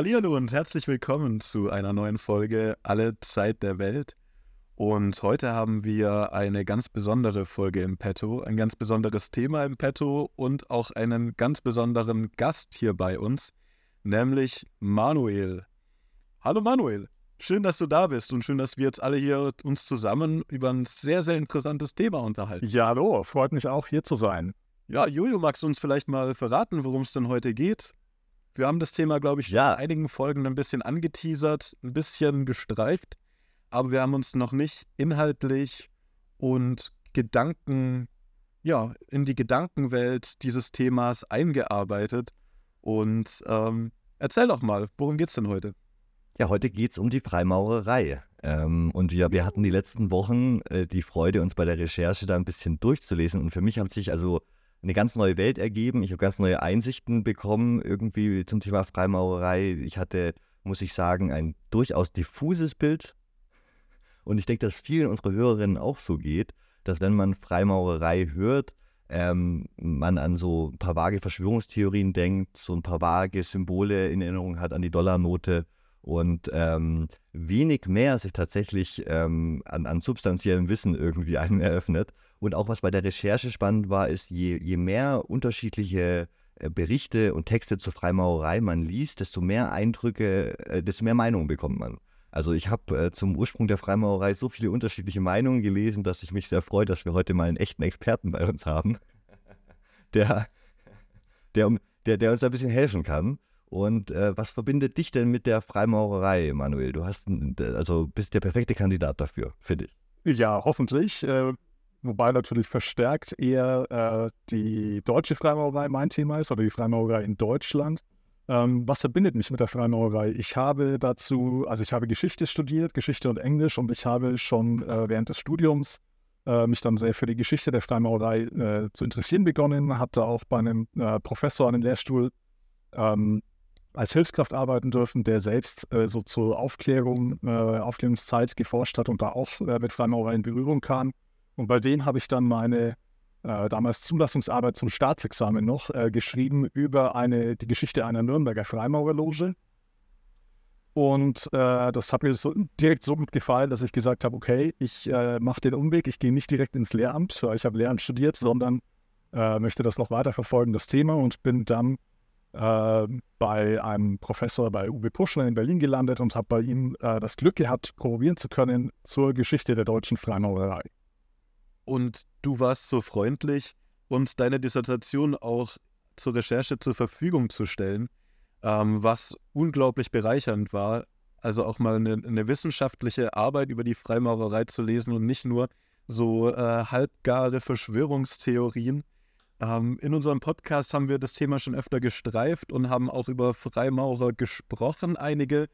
Hallo und herzlich willkommen zu einer neuen Folge Alle Zeit der Welt. Und heute haben wir eine ganz besondere Folge im Petto, ein ganz besonderes Thema im Petto und auch einen ganz besonderen Gast hier bei uns, nämlich Manuel. Hallo Manuel, schön, dass du da bist und schön, dass wir jetzt alle hier uns zusammen über ein sehr, sehr interessantes Thema unterhalten. Ja, hallo, freut mich auch hier zu sein. Ja, Julio, magst du uns vielleicht mal verraten, worum es denn heute geht? Wir haben das Thema, glaube ich, ja. in einigen Folgen ein bisschen angeteasert, ein bisschen gestreift, aber wir haben uns noch nicht inhaltlich und Gedanken, ja, in die Gedankenwelt dieses Themas eingearbeitet. Und ähm, erzähl doch mal, worum geht's denn heute? Ja, heute geht es um die Freimaurerei. Ähm, und wir, wir hatten die letzten Wochen äh, die Freude, uns bei der Recherche da ein bisschen durchzulesen. Und für mich hat sich also eine ganz neue Welt ergeben. Ich habe ganz neue Einsichten bekommen irgendwie zum Thema Freimaurerei. Ich hatte, muss ich sagen, ein durchaus diffuses Bild. Und ich denke, dass vielen unserer Hörerinnen auch so geht, dass wenn man Freimaurerei hört, ähm, man an so ein paar vage Verschwörungstheorien denkt, so ein paar vage Symbole in Erinnerung hat an die Dollarnote und ähm, wenig mehr sich tatsächlich ähm, an, an substanziellem Wissen irgendwie einem eröffnet. Und auch was bei der Recherche spannend war, ist, je, je mehr unterschiedliche äh, Berichte und Texte zur Freimaurerei man liest, desto mehr Eindrücke, äh, desto mehr Meinungen bekommt man. Also ich habe äh, zum Ursprung der Freimaurerei so viele unterschiedliche Meinungen gelesen, dass ich mich sehr freue, dass wir heute mal einen echten Experten bei uns haben, der, der, der, der uns ein bisschen helfen kann. Und äh, was verbindet dich denn mit der Freimaurerei, Manuel? Du hast also bist der perfekte Kandidat dafür, finde ich. Ja, hoffentlich. Äh, wobei natürlich verstärkt eher äh, die deutsche Freimaurerei mein Thema ist oder die Freimaurerei in Deutschland. Ähm, was verbindet mich mit der Freimaurerei? Ich habe dazu, also ich habe Geschichte studiert, Geschichte und Englisch und ich habe schon äh, während des Studiums äh, mich dann sehr für die Geschichte der Freimaurerei äh, zu interessieren begonnen, habe da auch bei einem äh, Professor an dem Lehrstuhl ähm, als Hilfskraft arbeiten dürfen, der selbst äh, so zur Aufklärung, äh, Aufklärungszeit geforscht hat und da auch äh, mit Freimaurerei in Berührung kam. Und bei denen habe ich dann meine äh, damals Zulassungsarbeit zum Staatsexamen noch äh, geschrieben über eine, die Geschichte einer Nürnberger Freimaurerloge. Und äh, das hat mir so, direkt so gut gefallen, dass ich gesagt habe, okay, ich äh, mache den Umweg, ich gehe nicht direkt ins Lehramt, weil äh, ich habe Lehramt studiert, sondern äh, möchte das noch weiter verfolgen, das Thema, und bin dann bei einem Professor bei Uwe Puschner in Berlin gelandet und habe bei ihm das Glück gehabt, promovieren zu können zur Geschichte der deutschen Freimaurerei und du warst so freundlich, uns deine Dissertation auch zur Recherche zur Verfügung zu stellen, ähm, was unglaublich bereichernd war. Also auch mal eine, eine, wissenschaftliche Arbeit über die Freimaurerei zu lesen und nicht nur so äh, halbgare Verschwörungstheorien. Ähm, in unserem Podcast haben wir das Thema schon öfter gestreift und haben auch über Freimaurer gesprochen, einige,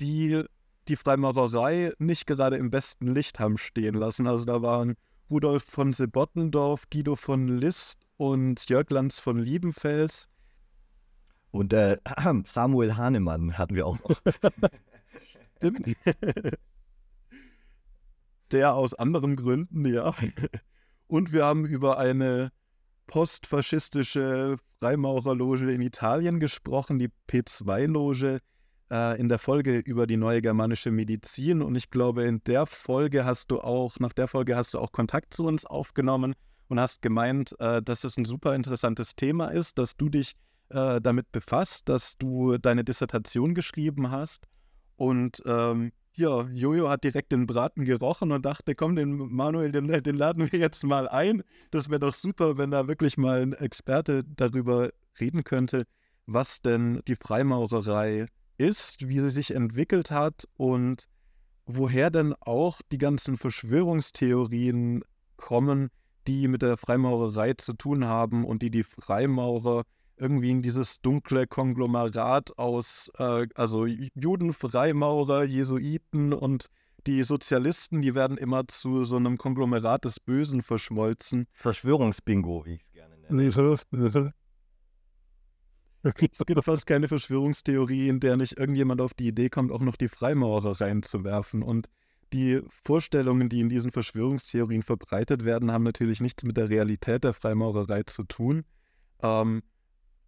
die die Freimaurerei nicht gerade im besten Licht haben stehen lassen. Also da waren Rudolf von Sebottendorf, Guido von List und Jörg Lanz von Liebenfels. Und äh, Samuel Hahnemann hatten wir auch noch. Stimmt. Der aus anderen Gründen, ja. Und wir haben über eine postfaschistische Freimaurerloge in Italien gesprochen, die P2-Loge, äh, in der Folge über die neue germanische Medizin. Und ich glaube, in der Folge hast du auch, nach der Folge hast du auch Kontakt zu uns aufgenommen und hast gemeint, äh, dass es ein super interessantes Thema ist, dass du dich äh, damit befasst, dass du deine Dissertation geschrieben hast. Und ähm, ja, Jojo hat direkt den Braten gerochen und dachte, komm, den Manuel, den, äh, den laden wir jetzt mal ein. Das wäre doch super, wenn da wirklich mal ein Experte darüber reden könnte, was denn die Freimaurerei ist, wie sie sich entwickelt hat und woher denn auch die ganzen Verschwörungstheorien kommen, die mit der Freimaurerei zu tun haben und die die Freimaurer irgendwie in dieses dunkle Konglomerat aus, äh, also Juden, Freimaurer, Jesuiten und die Sozialisten, die werden immer zu so einem Konglomerat des Bösen verschmolzen. Verschwörungsbingo, wie ich es gerne nenne. Es gibt fast keine Verschwörungstheorie, in der nicht irgendjemand auf die Idee kommt, auch noch die Freimaurer reinzuwerfen. Und die Vorstellungen, die in diesen Verschwörungstheorien verbreitet werden, haben natürlich nichts mit der Realität der Freimaurerei zu tun. Ähm,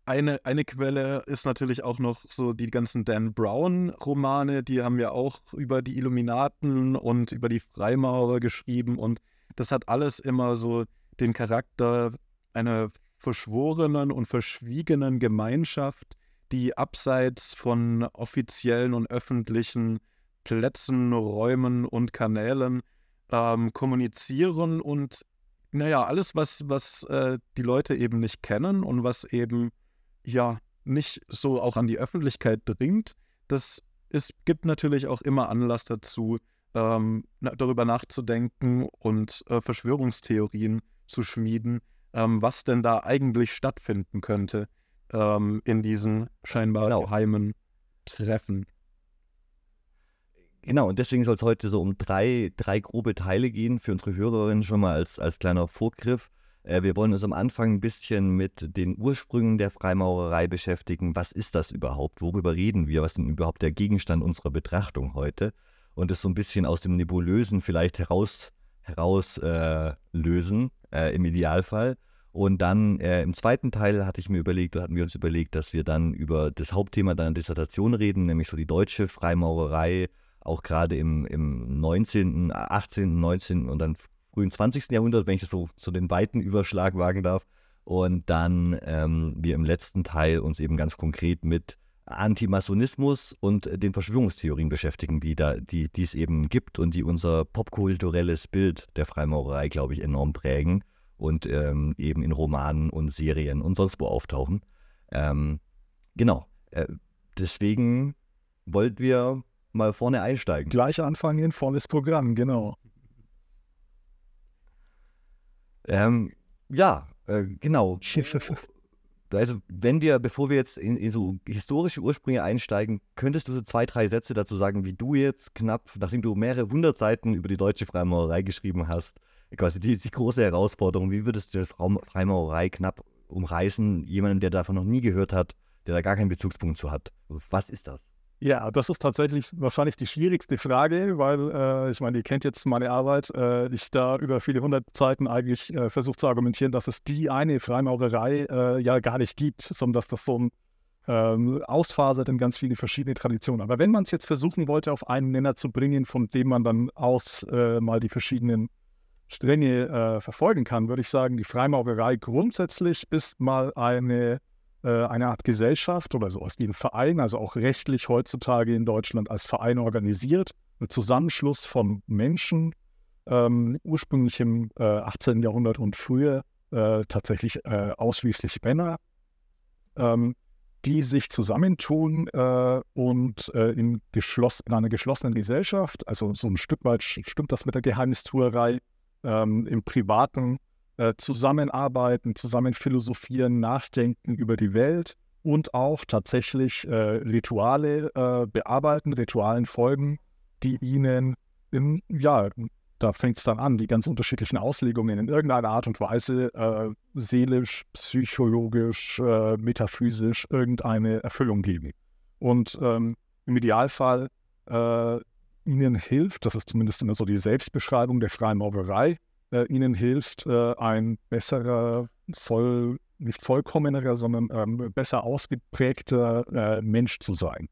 eine, eine Quelle ist natürlich auch noch so die ganzen Dan Brown-Romane, die haben ja auch über die Illuminaten und über die Freimaurer geschrieben und das hat alles immer so den Charakter einer verschworenen und verschwiegenen Gemeinschaft, die abseits von offiziellen und öffentlichen Plätzen, Räumen und Kanälen ähm, kommunizieren und naja, alles, was, was äh, die Leute eben nicht kennen und was eben ja nicht so auch an die Öffentlichkeit dringt, das ist, gibt natürlich auch immer Anlass dazu, ähm, darüber nachzudenken und äh, Verschwörungstheorien zu schmieden, ähm, was denn da eigentlich stattfinden könnte ähm, in diesen scheinbar genau. geheimen Treffen. Genau, und deswegen soll es heute so um drei, drei grobe Teile gehen, für unsere Hörerinnen schon mal als, als kleiner Vorgriff. Äh, wir wollen uns am Anfang ein bisschen mit den Ursprüngen der Freimaurerei beschäftigen. Was ist das überhaupt? Worüber reden wir? Was ist denn überhaupt der Gegenstand unserer Betrachtung heute? Und es so ein bisschen aus dem Nebulösen vielleicht heraus, herauslösen, äh, äh, im Idealfall. Und dann äh, im zweiten Teil hatte ich mir überlegt, hatten wir uns überlegt, dass wir dann über das Hauptthema deiner Dissertation reden, nämlich so die deutsche Freimaurerei, auch gerade im, im 19., 18., 19. und dann frühen 20. Jahrhundert, wenn ich das so zu so den weiten Überschlag wagen darf. Und dann ähm, wir im letzten Teil uns eben ganz konkret mit Antimasonismus und den Verschwörungstheorien beschäftigen, die, da, die, die es eben gibt und die unser popkulturelles Bild der Freimaurerei, glaube ich, enorm prägen und ähm, eben in Romanen und Serien und sonst wo auftauchen. Ähm, genau. Äh, deswegen wollten wir mal vorne einsteigen. Gleich anfangen, in volles Programm, genau. Ähm, ja, äh, genau. Äh, also, wenn wir, bevor wir jetzt in, in, so historische Ursprünge einsteigen, könntest du so zwei, drei Sätze dazu sagen, wie du jetzt knapp, nachdem du mehrere hundert Seiten über die deutsche Freimaurerei geschrieben hast, quasi die, die große Herausforderung. Wie würdest du Freimaurerei knapp umreißen, jemandem, der davon noch nie gehört hat, der da gar keinen Bezugspunkt zu hat? Was ist das? Ja, das ist tatsächlich wahrscheinlich die schwierigste Frage, weil äh, ich meine, ihr kennt jetzt meine Arbeit. Äh, ich da über viele hundert Zeiten eigentlich äh, versucht zu argumentieren, dass es die eine Freimaurerei äh, ja gar nicht gibt, sondern dass das so ein ähm, ausfasert in ganz viele verschiedene Traditionen. Aber wenn man es jetzt versuchen wollte, auf einen Nenner zu bringen, von dem man dann aus äh, mal die verschiedenen streng äh, verfolgen kann, würde ich sagen, die Freimaurerei grundsätzlich ist mal eine, äh, eine Art Gesellschaft oder so wie ein Verein, also auch rechtlich heutzutage in Deutschland als Verein organisiert, ein Zusammenschluss von Menschen, ähm, ursprünglich im äh, 18. Jahrhundert und früher äh, tatsächlich äh, ausschließlich Männer, ähm, die sich zusammentun äh, und äh, in, geschlossen, in, einer geschlossenen Gesellschaft, also so ein Stück weit stimmt das mit der Geheimnistuerei, ähm, im Privaten äh, zusammenarbeiten, zusammen philosophieren, nachdenken über die Welt und auch tatsächlich äh, Rituale äh, bearbeiten, Ritualen folgen, die ihnen, in, ja, da fängt es dann an, die ganz unterschiedlichen Auslegungen in irgendeiner Art und Weise äh, seelisch, psychologisch, äh, metaphysisch irgendeine Erfüllung geben. Und ähm, im Idealfall äh, ihnen hilft, das ist zumindest immer so die Selbstbeschreibung der Freimaurerei, äh, ihnen hilft, äh, ein besserer, voll, nicht vollkommenerer, sondern ähm, besser ausgeprägter äh, Mensch zu sein.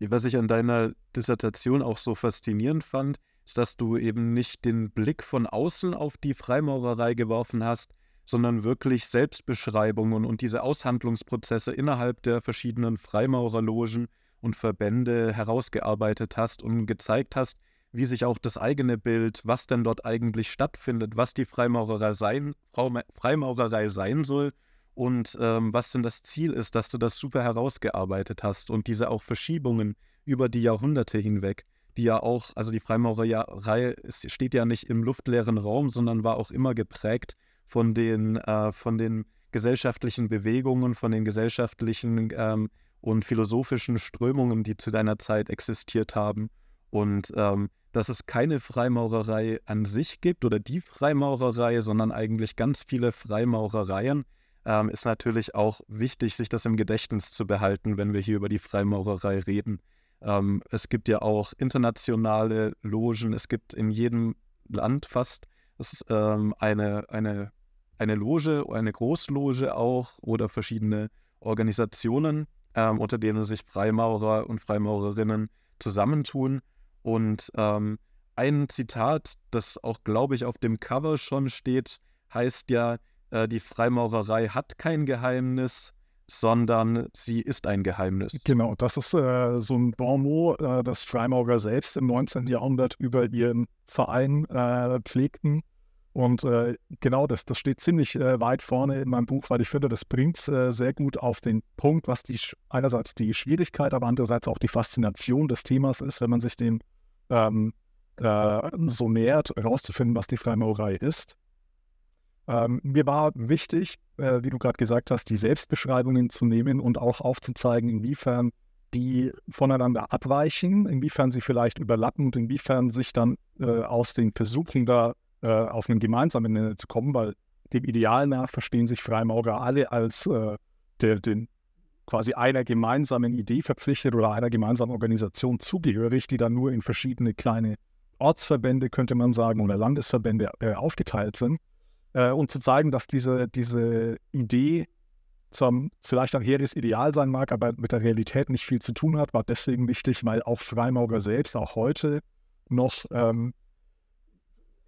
Was ich an deiner Dissertation auch so faszinierend fand, ist, dass du eben nicht den Blick von außen auf die Freimaurerei geworfen hast, sondern wirklich Selbstbeschreibungen und diese Aushandlungsprozesse innerhalb der verschiedenen Freimaurerlogen und Verbände herausgearbeitet hast und gezeigt hast, wie sich auch das eigene Bild, was denn dort eigentlich stattfindet, was die Freimaurerei sein, Freimaurerei sein soll und ähm, was denn das Ziel ist, dass du das super herausgearbeitet hast und diese auch Verschiebungen über die Jahrhunderte hinweg, die ja auch, also die Freimaurerei steht ja nicht im luftleeren Raum, sondern war auch immer geprägt von den, äh, von den gesellschaftlichen Bewegungen, von den gesellschaftlichen ähm, und philosophischen Strömungen, die zu deiner Zeit existiert haben. Und ähm, dass es keine Freimaurerei an sich gibt oder die Freimaurerei, sondern eigentlich ganz viele Freimaurereien, ähm, ist natürlich auch wichtig, sich das im Gedächtnis zu behalten, wenn wir hier über die Freimaurerei reden. Ähm, es gibt ja auch internationale Logen, es gibt in jedem Land fast ist, ähm, eine, eine, eine Loge, eine Großloge auch oder verschiedene Organisationen, ähm, unter denen sich Freimaurer und Freimaurerinnen zusammentun. Und ähm, ein Zitat, das auch, glaube ich, auf dem Cover schon steht, heißt ja, äh, die Freimaurerei hat kein Geheimnis, sondern sie ist ein Geheimnis. Genau, das ist äh, so ein Bonmot, äh, das Freimaurer selbst im 19. Jahrhundert über ihren Verein äh, pflegten. Und äh, genau das, das steht ziemlich äh, weit vorne in meinem Buch, weil ich finde, das bringt äh, sehr gut auf den Punkt, was die einerseits die Schwierigkeit, aber andererseits auch die Faszination des Themas ist, wenn man sich dem ähm, äh, so nähert, herauszufinden, was die Freimaurerei ist. Ähm, mir war wichtig, äh, wie du gerade gesagt hast, die Selbstbeschreibungen zu nehmen und auch aufzuzeigen, inwiefern die voneinander abweichen, inwiefern sie vielleicht überlappen und inwiefern sich dann äh, aus den Versuchen da äh, auf einen gemeinsamen Nenner zu kommen, weil dem Ideal nach verstehen sich Freimaurer alle als äh, der, den quasi einer gemeinsamen Idee verpflichtet oder einer gemeinsamen Organisation zugehörig, die dann nur in verschiedene kleine Ortsverbände, könnte man sagen, oder Landesverbände äh, aufgeteilt sind. Äh, und zu zeigen, dass diese, diese Idee zum vielleicht ein hehres Ideal sein mag, aber mit der Realität nicht viel zu tun hat, war deswegen wichtig, weil auch Freimaurer selbst auch heute noch ähm,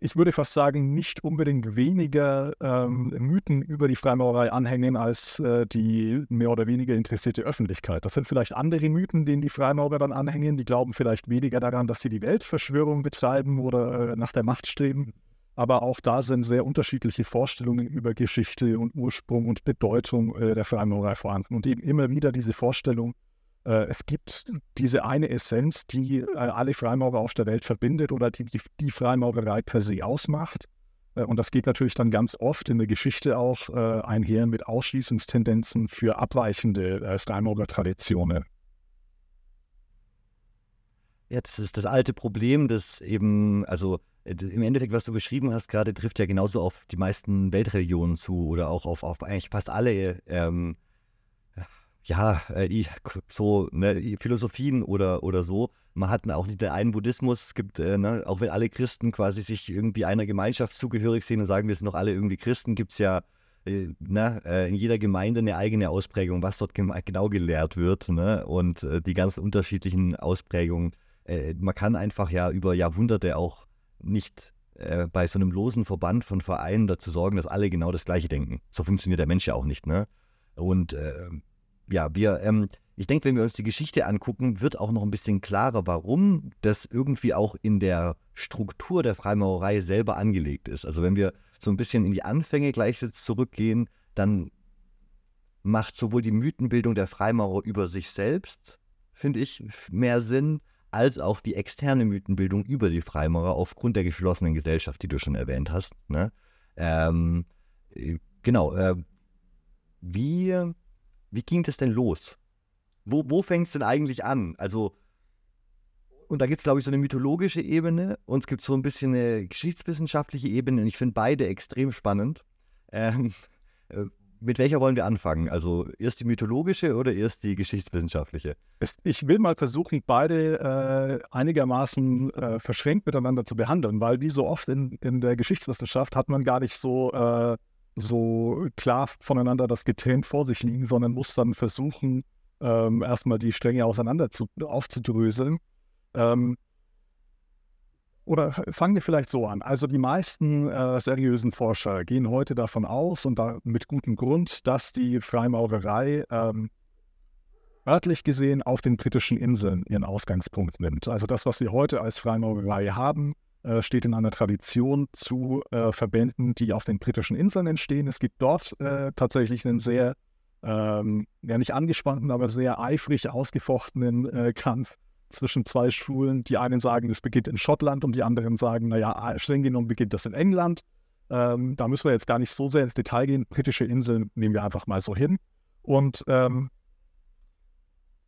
ich würde fast sagen, nicht unbedingt weniger ähm, Mythen über die Freimaurerei anhängen als äh, die mehr oder weniger interessierte Öffentlichkeit. Das sind vielleicht andere Mythen, denen die Freimaurer dann anhängen. Die glauben vielleicht weniger daran, dass sie die Weltverschwörung betreiben oder äh, nach der Macht streben. Aber auch da sind sehr unterschiedliche Vorstellungen über Geschichte und Ursprung und Bedeutung äh, der Freimaurerei vorhanden. Und eben immer wieder diese Vorstellung, äh, es gibt diese eine Essenz, die äh, mhm. alle Freimaurer auf der Welt verbindet oder die die, Freimaurerei per se ausmacht. Äh, und das geht natürlich dann ganz oft in der Geschichte auch einher mit Ausschließungstendenzen für abweichende äh, Freimaurer-Traditionen. Ja, das ist das alte Problem, das eben, also im Endeffekt, was du beschrieben hast, gerade trifft ja genauso auf die meisten Weltreligionen zu oder auch auf, auf eigentlich fast alle ähm, ja, äh, so ne, Philosophien oder, oder so. Man hat auch nicht den einen Buddhismus. Es gibt, äh, ne, auch wenn alle Christen quasi sich irgendwie einer Gemeinschaft zugehörig sehen und sagen, wir sind doch alle irgendwie Christen, gibt es ja äh, ne, äh, in jeder Gemeinde eine eigene Ausprägung, was dort genau gelehrt wird ne, und äh, die ganzen unterschiedlichen Ausprägungen. Äh, man kann einfach ja über Jahrhunderte auch nicht bei so einem losen Verband von Vereinen dazu sorgen, dass alle genau das Gleiche denken. So funktioniert der Mensch ja auch nicht. Ne? Und ähm, ja, wir, ähm, ich denke, wenn wir uns die Geschichte angucken, wird auch noch ein bisschen klarer, warum das irgendwie auch in der Struktur der Freimaurerei selber angelegt ist. Also wenn wir so ein bisschen in die Anfänge gleich jetzt zurückgehen, dann macht sowohl die Mythenbildung der Freimaurer über sich selbst, finde ich, mehr Sinn, als auch die externe Mythenbildung über die Freimaurer aufgrund der geschlossenen Gesellschaft, die du schon erwähnt hast. Ne? Ähm, äh, genau. Äh, wie wie ging das denn los? Wo, wo fängt es denn eigentlich an? Also, und da gibt es, glaube ich, so eine mythologische Ebene und es gibt so ein bisschen eine geschichtswissenschaftliche Ebene und ich finde beide extrem spannend. Ähm, äh, mit welcher wollen wir anfangen? Also erst die mythologische oder erst die geschichtswissenschaftliche? Ich will mal versuchen, beide äh, einigermaßen äh, verschränkt miteinander zu behandeln, weil wie so oft in, in der Geschichtswissenschaft hat man gar nicht so äh, so klar voneinander das getrennt vor sich liegen, sondern muss dann versuchen, ähm, erstmal die Stränge auseinander zu, aufzudröseln. Ähm, oder fangen wir vielleicht so an. Also die meisten äh, seriösen Forscher gehen heute davon aus und da mit gutem Grund, dass die Freimaurerei ähm, örtlich gesehen auf den britischen Inseln ihren Ausgangspunkt nimmt. Also das, was wir heute als Freimaurerei haben, äh, steht in einer Tradition zu äh, Verbänden, die auf den britischen Inseln entstehen. Es gibt dort äh, tatsächlich einen sehr, ähm, ja nicht angespannten, aber sehr eifrig ausgefochtenen äh, Kampf zwischen zwei Schulen. Die einen sagen, das beginnt in Schottland und die anderen sagen, naja, ah, streng genommen beginnt das in England. Ähm, da müssen wir jetzt gar nicht so sehr ins Detail gehen. Britische Inseln nehmen wir einfach mal so hin. Und ähm,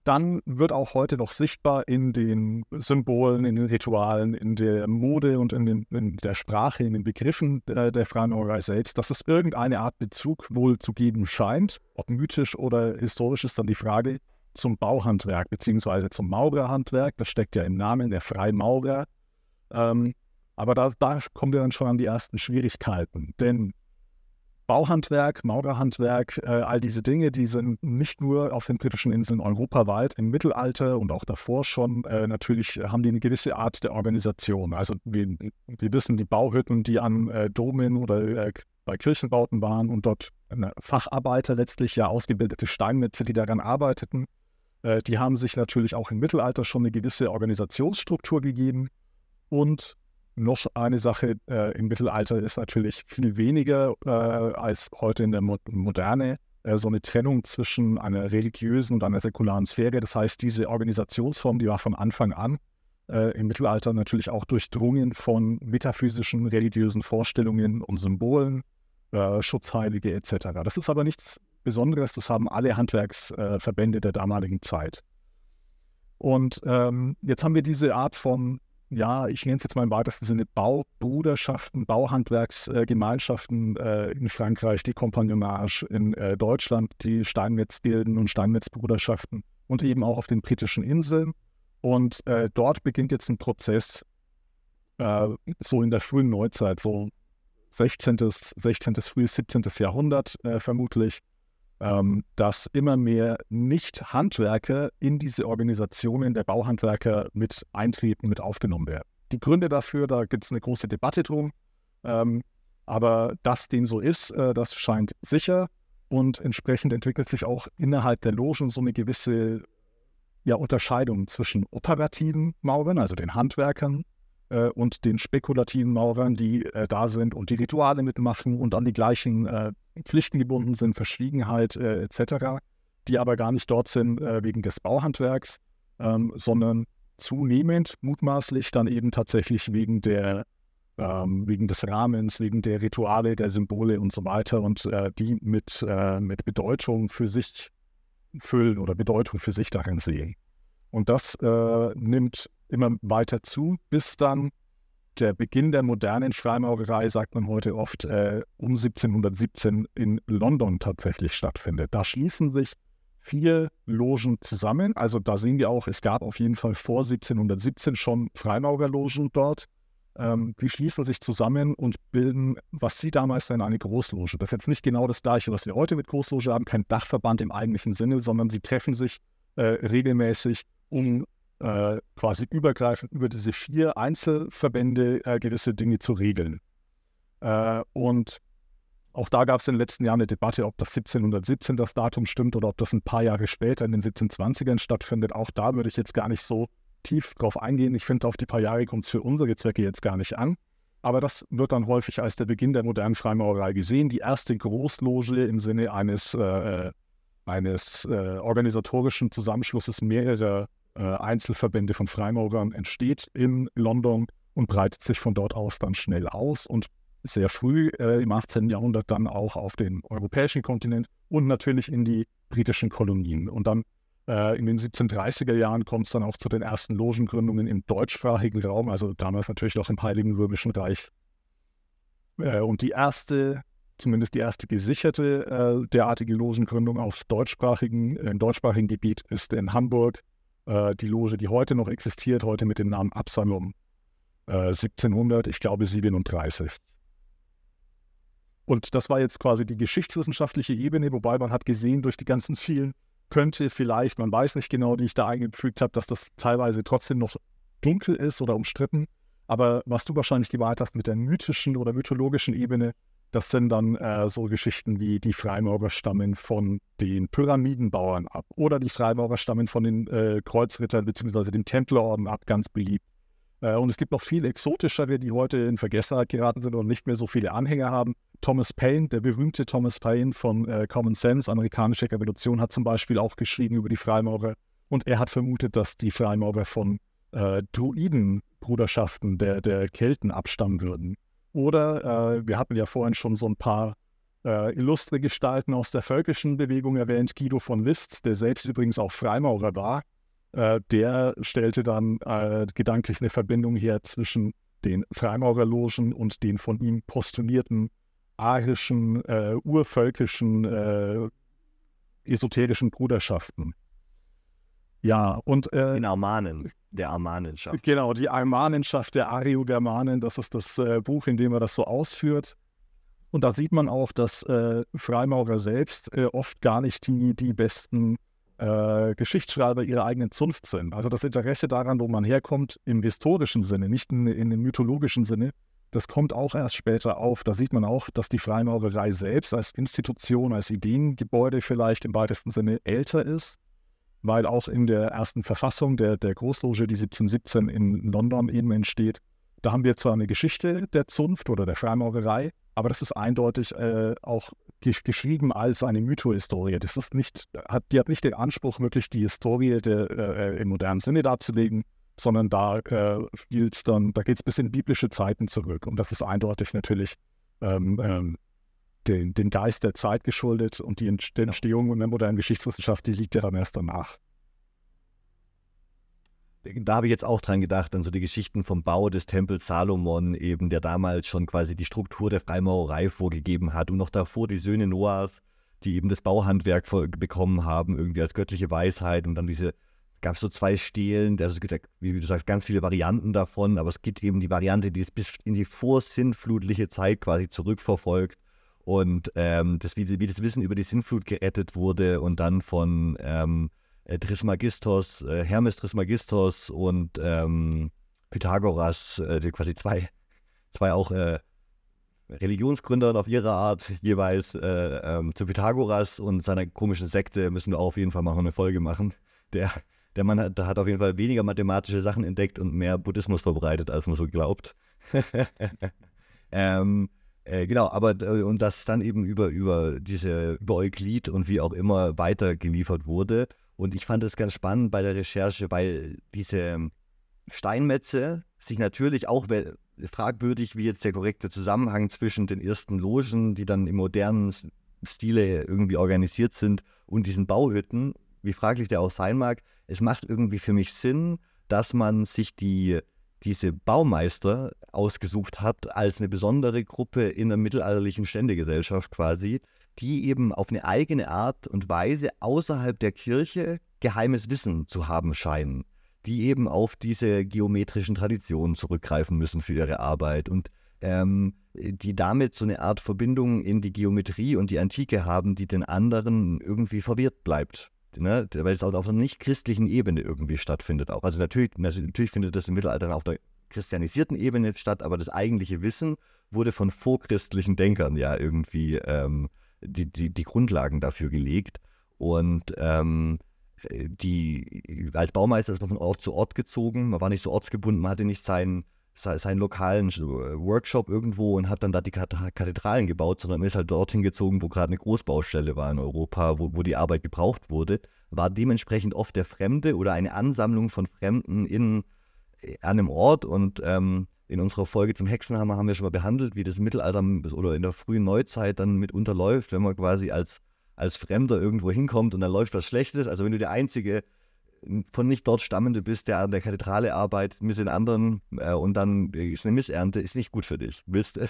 dann wird auch heute noch sichtbar in den Symbolen, in den Ritualen, in der Mode und in, den, in der Sprache, in den Begriffen äh, der, der Freimaurer selbst, dass es irgendeine Art Bezug wohl zu geben scheint. Ob mythisch oder historisch ist dann die Frage zum Bauhandwerk beziehungsweise zum Maurerhandwerk. Das steckt ja im Namen der Freimaurer. Ähm, aber da, da kommen wir dann schon an die ersten Schwierigkeiten, denn Bauhandwerk, Maurerhandwerk, äh, all diese Dinge, die sind nicht nur auf den britischen Inseln europaweit im Mittelalter und auch davor schon, äh, natürlich haben die eine gewisse Art der Organisation. Also wir, wir wissen, die Bauhütten, die an äh, Domen oder äh, bei Kirchenbauten waren und dort Facharbeiter letztlich ja ausgebildete Steinmetze, die daran arbeiteten, äh, die haben sich natürlich auch im Mittelalter schon eine gewisse Organisationsstruktur gegeben. Und noch eine Sache äh, im Mittelalter ist natürlich viel weniger äh, als heute in der Mo Moderne äh, so eine Trennung zwischen einer religiösen und einer säkularen Sphäre. Das heißt, diese Organisationsform, die war von Anfang an äh, im Mittelalter natürlich auch durchdrungen von metaphysischen, religiösen Vorstellungen und Symbolen, äh, Schutzheilige etc. Das ist aber nichts Besonderes, das haben alle Handwerksverbände äh, der damaligen Zeit. Und ähm, jetzt haben wir diese Art von ja, ich nenne es jetzt mal im weitesten Sinne Baubruderschaften, Bauhandwerksgemeinschaften äh, äh, in Frankreich, die Compagnonage in äh, Deutschland, die Steinmetzgilden und Steinmetzbruderschaften und eben auch auf den britischen Inseln. Und äh, dort beginnt jetzt ein Prozess, äh, so in der frühen Neuzeit, so 16., 16. frühes 17. Jahrhundert äh, vermutlich, ähm, dass immer mehr Nicht-Handwerker in diese Organisationen der Bauhandwerker mit eintreten, mit aufgenommen werden. Die Gründe dafür, da gibt es eine große Debatte drum. Ähm, aber dass dem so ist, äh, das scheint sicher. Und entsprechend entwickelt sich auch innerhalb der Logen so eine gewisse ja, Unterscheidung zwischen operativen Maurern, also den Handwerkern, äh, und den spekulativen Maurern, die äh, da sind und die Rituale mitmachen und dann die gleichen äh, Pflichten gebunden sind, Verschwiegenheit äh, etc., die aber gar nicht dort sind äh, wegen des Bauhandwerks, ähm, sondern zunehmend mutmaßlich dann eben tatsächlich wegen der ähm, wegen des Rahmens, wegen der Rituale, der Symbole und so weiter und äh, die mit, äh, mit Bedeutung für sich füllen oder Bedeutung für sich darin sehen. Und das äh, nimmt immer weiter zu, bis dann der Beginn der modernen Schleimaugerei, sagt man heute oft, äh, um 1717 in London tatsächlich stattfindet. Da schließen sich vier Logen zusammen. Also da sehen wir auch, es gab auf jeden Fall vor 1717 schon Freimaugerlogen dort. Ähm, die schließen sich zusammen und bilden, was sie damals dann eine Großloge. Das ist jetzt nicht genau das gleiche, was wir heute mit Großloge haben, kein Dachverband im eigentlichen Sinne, sondern sie treffen sich äh, regelmäßig, um äh, quasi übergreifend über diese vier Einzelverbände äh, gewisse Dinge zu regeln. Äh, und auch da gab es in den letzten Jahren eine Debatte, ob das 1717 das Datum stimmt oder ob das ein paar Jahre später in den 1720ern stattfindet. Auch da würde ich jetzt gar nicht so tief drauf eingehen. Ich finde, auf die paar Jahre kommt es für unsere Zwecke jetzt gar nicht an. Aber das wird dann häufig als der Beginn der modernen Freimaurerei gesehen. Die erste Großloge im Sinne eines, äh, eines äh, organisatorischen Zusammenschlusses mehrerer äh, Einzelverbände von Freimaurern entsteht in London und breitet sich von dort aus dann schnell aus und sehr früh äh, im 18. Jahrhundert dann auch auf den europäischen Kontinent und natürlich in die britischen Kolonien. Und dann äh, in den 1730er Jahren kommt es dann auch zu den ersten Logengründungen im deutschsprachigen Raum, also damals natürlich noch im Heiligen Römischen Reich. Äh, und die erste, zumindest die erste gesicherte äh, derartige Logengründung auf deutschsprachigen, äh, im deutschsprachigen Gebiet ist in Hamburg äh, die Loge, die heute noch existiert, heute mit dem Namen Absalom. Äh, 1700, ich glaube 37. Und das war jetzt quasi die geschichtswissenschaftliche Ebene, wobei man hat gesehen, durch die ganzen vielen könnte vielleicht, man weiß nicht genau, die ich da eingefügt habe, dass das teilweise trotzdem noch dunkel ist oder umstritten. Aber was du wahrscheinlich gewahrt hast mit der mythischen oder mythologischen Ebene, das sind dann äh, so Geschichten wie die Freimaurer stammen von den Pyramidenbauern ab oder die Freimaurer stammen von den äh, Kreuzrittern bzw. dem Templerorden ab, ganz beliebt. Äh, und es gibt noch viel exotischere, die heute in Vergessenheit geraten sind und nicht mehr so viele Anhänger haben. Thomas Paine, der berühmte Thomas Paine von äh, Common Sense, amerikanische Revolution, hat zum Beispiel auch geschrieben über die Freimaurer und er hat vermutet, dass die Freimaurer von äh, Druidenbruderschaften der, der Kelten abstammen würden. Oder äh, wir hatten ja vorhin schon so ein paar äh, illustre Gestalten aus der völkischen Bewegung erwähnt, Guido von List, der selbst übrigens auch Freimaurer war, äh, der stellte dann äh, gedanklich eine Verbindung her zwischen den Freimaurerlogen und den von ihm postulierten arischen, äh, urvölkischen, äh, esoterischen Bruderschaften. Ja, und. Äh, in Armanen der Armanenschaft. Genau, die Armanenschaft der Ariogermanen, das ist das äh, Buch, in dem er das so ausführt. Und da sieht man auch, dass äh, Freimaurer selbst äh, oft gar nicht die, die besten äh, Geschichtsschreiber ihrer eigenen Zunft sind. Also das Interesse daran, wo man herkommt, im historischen Sinne, nicht in, in dem mythologischen Sinne, das kommt auch erst später auf. Da sieht man auch, dass die Freimaurerei selbst als Institution, als Ideengebäude vielleicht im weitesten Sinne älter ist weil auch in der ersten Verfassung der, der Großloge, die 1717 in London eben entsteht, da haben wir zwar eine Geschichte der Zunft oder der Freimaurerei, aber das ist eindeutig äh, auch geschrieben als eine Mythohistorie. Das ist nicht, hat, die hat nicht den Anspruch, wirklich die Historie der, äh, im modernen Sinne darzulegen, sondern da äh, spielt's dann, da geht es bis in biblische Zeiten zurück. Und das ist eindeutig natürlich ähm, ähm, den, den Geist der Zeit geschuldet und die genau. Entstehung in der modernen Geschichtswissenschaft, die liegt ja dann erst danach. Da habe ich jetzt auch dran gedacht, an so die Geschichten vom Bau des Tempels Salomon, eben der damals schon quasi die Struktur der Freimaurerei vorgegeben hat und noch davor die Söhne Noahs, die eben das Bauhandwerk bekommen haben, irgendwie als göttliche Weisheit und dann diese gab es so zwei Stelen, wie du sagst, ganz viele Varianten davon, aber es gibt eben die Variante, die es bis in die vorsinnflutliche Zeit quasi zurückverfolgt und ähm, das, wie, wie, das Wissen über die Sintflut gerettet wurde und dann von ähm, äh, Trismegistos, äh, Hermes Trismegistos und ähm, Pythagoras, äh, quasi zwei, zwei auch äh, Religionsgründern auf ihre Art jeweils äh, ähm, zu Pythagoras und seiner komischen Sekte müssen wir auch auf jeden Fall mal noch eine Folge machen. Der, der Mann hat, hat auf jeden Fall weniger mathematische Sachen entdeckt und mehr Buddhismus verbreitet, als man so glaubt. ähm, äh, genau, aber äh, und das dann eben über, über diese, über Euklid und wie auch immer weiter geliefert wurde. Und ich fand das ganz spannend bei der Recherche, weil diese ähm, Steinmetze sich natürlich auch fragwürdig, wie jetzt der korrekte Zusammenhang zwischen den ersten Logen, die dann im modernen Stile irgendwie organisiert sind, und diesen Bauhütten, wie fraglich der auch sein mag, es macht irgendwie für mich Sinn, dass man sich die diese Baumeister ausgesucht hat als eine besondere Gruppe in der mittelalterlichen Ständegesellschaft quasi, die eben auf eine eigene Art und Weise außerhalb der Kirche geheimes Wissen zu haben scheinen, die eben auf diese geometrischen Traditionen zurückgreifen müssen für ihre Arbeit und ähm, die damit so eine Art Verbindung in die Geometrie und die Antike haben, die den anderen irgendwie verwirrt bleibt ne, weil es auch auf einer nicht-christlichen Ebene irgendwie stattfindet auch. Also natürlich, natürlich findet das im Mittelalter auf der christianisierten Ebene statt, aber das eigentliche Wissen wurde von vorchristlichen Denkern ja irgendwie ähm, die, die, die, Grundlagen dafür gelegt. Und ähm, die, als Baumeister ist man von Ort zu Ort gezogen, man war nicht so ortsgebunden, man hatte nicht seinen seinen lokalen Workshop irgendwo und hat dann da die Kathedralen gebaut, sondern ist halt dorthin gezogen, wo gerade eine Großbaustelle war in Europa, wo, wo die Arbeit gebraucht wurde, war dementsprechend oft der Fremde oder eine Ansammlung von Fremden in, äh, an einem Ort. Und ähm, in unserer Folge zum Hexenhammer haben wir schon mal behandelt, wie das Mittelalter oder in der frühen Neuzeit dann mitunter läuft, wenn man quasi als, als Fremder irgendwo hinkommt und da läuft was Schlechtes. Also wenn du der einzige von nicht dort Stammende bist, der an der Kathedrale arbeitet, mit den anderen äh, und dann ist eine Missernte, ist nicht gut für dich. Willst, äh,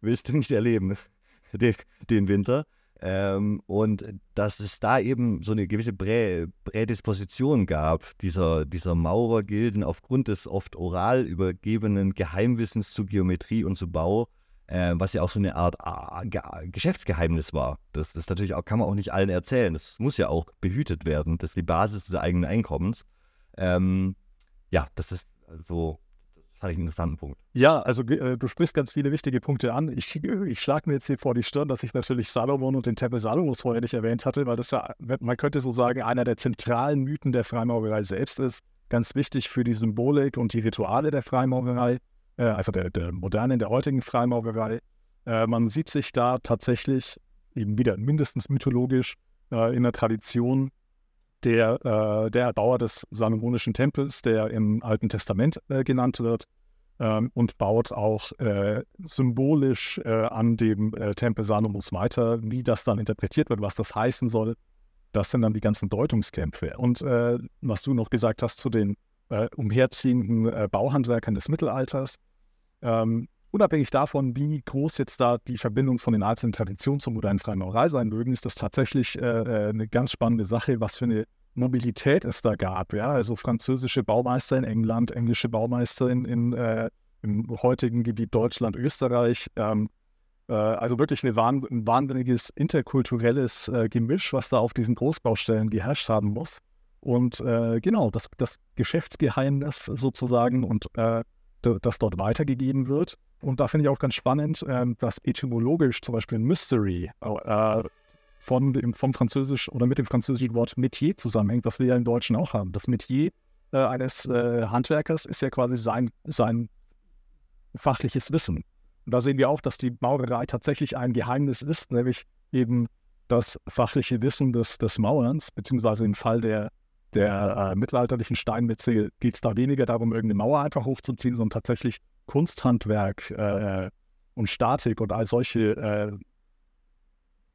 willst du nicht erleben, den, den Winter. Ähm, und dass es da eben so eine gewisse Prä Prädisposition gab, dieser, dieser Maurergilden aufgrund des oft oral übergebenen Geheimwissens zu Geometrie und zu Bau, äh, was ja auch so eine Art ah, ah Geschäftsgeheimnis war. Das, das natürlich auch, kann man auch nicht allen erzählen. Das muss ja auch behütet werden. Das ist die Basis des eigenen Einkommens. Ähm, ja, das ist so das fand ich einen interessanten Punkt. Ja, also äh, du sprichst ganz viele wichtige Punkte an. Ich, ich schlage mir jetzt hier vor die Stirn, dass ich natürlich Salomon und den Tempel Salomos vorher nicht erwähnt hatte, weil das ja, man könnte so sagen, einer der zentralen Mythen der Freimaurerei selbst ist. Ganz wichtig für die Symbolik und die Rituale der Freimaurerei. Äh, also der, der modernen, der heutigen Freimaurerei. Äh, man sieht sich da tatsächlich eben wieder mindestens mythologisch äh, in der Tradition der, äh, der Erbauer des Salomonischen Tempels, der im Alten Testament äh, genannt wird. Ähm, und baut auch symbolisch an dem Tempel Salomos weiter, wie das dann interpretiert wird, was das heißen soll. Das sind dann die ganzen Deutungskämpfe. Und was du noch gesagt hast zu den umherziehenden Bauhandwerkern des Mittelalters. Ähm, unabhängig davon, wie groß jetzt da die Verbindung von den einzelnen Traditionen zur modernen Freimaurerei sein mögen, ist das tatsächlich äh, äh, eine ganz spannende Sache, was für eine Mobilität es da gab. Ja? Also französische Baumeister in England, englische Baumeister in, in äh, im heutigen Gebiet Deutschland, Österreich. Ähm, äh, also wirklich wahn, ein wahnsinniges interkulturelles äh, Gemisch, was da auf diesen Großbaustellen geherrscht haben muss. Und äh, genau, das, das Geschäftsgeheimnis sozusagen und das dort weitergegeben wird. Und da finde ich auch ganz spannend, ähm, dass etymologisch zum Beispiel ein Mystery äh, von dem, vom Französisch oder mit dem französischen Wort Metier zusammenhängt, was wir ja im Deutschen auch haben. Das Metier äh, eines äh, Handwerkers ist ja quasi sein, sein fachliches Wissen. Und da sehen wir auch, dass die Maurerei tatsächlich ein Geheimnis ist, nämlich eben das fachliche Wissen des, des Maurers, beziehungsweise im Fall der der äh, mittelalterlichen Steinmetze geht es da weniger darum, irgendeine Mauer einfach hochzuziehen, sondern tatsächlich Kunsthandwerk äh, äh und Statik und all solche, äh,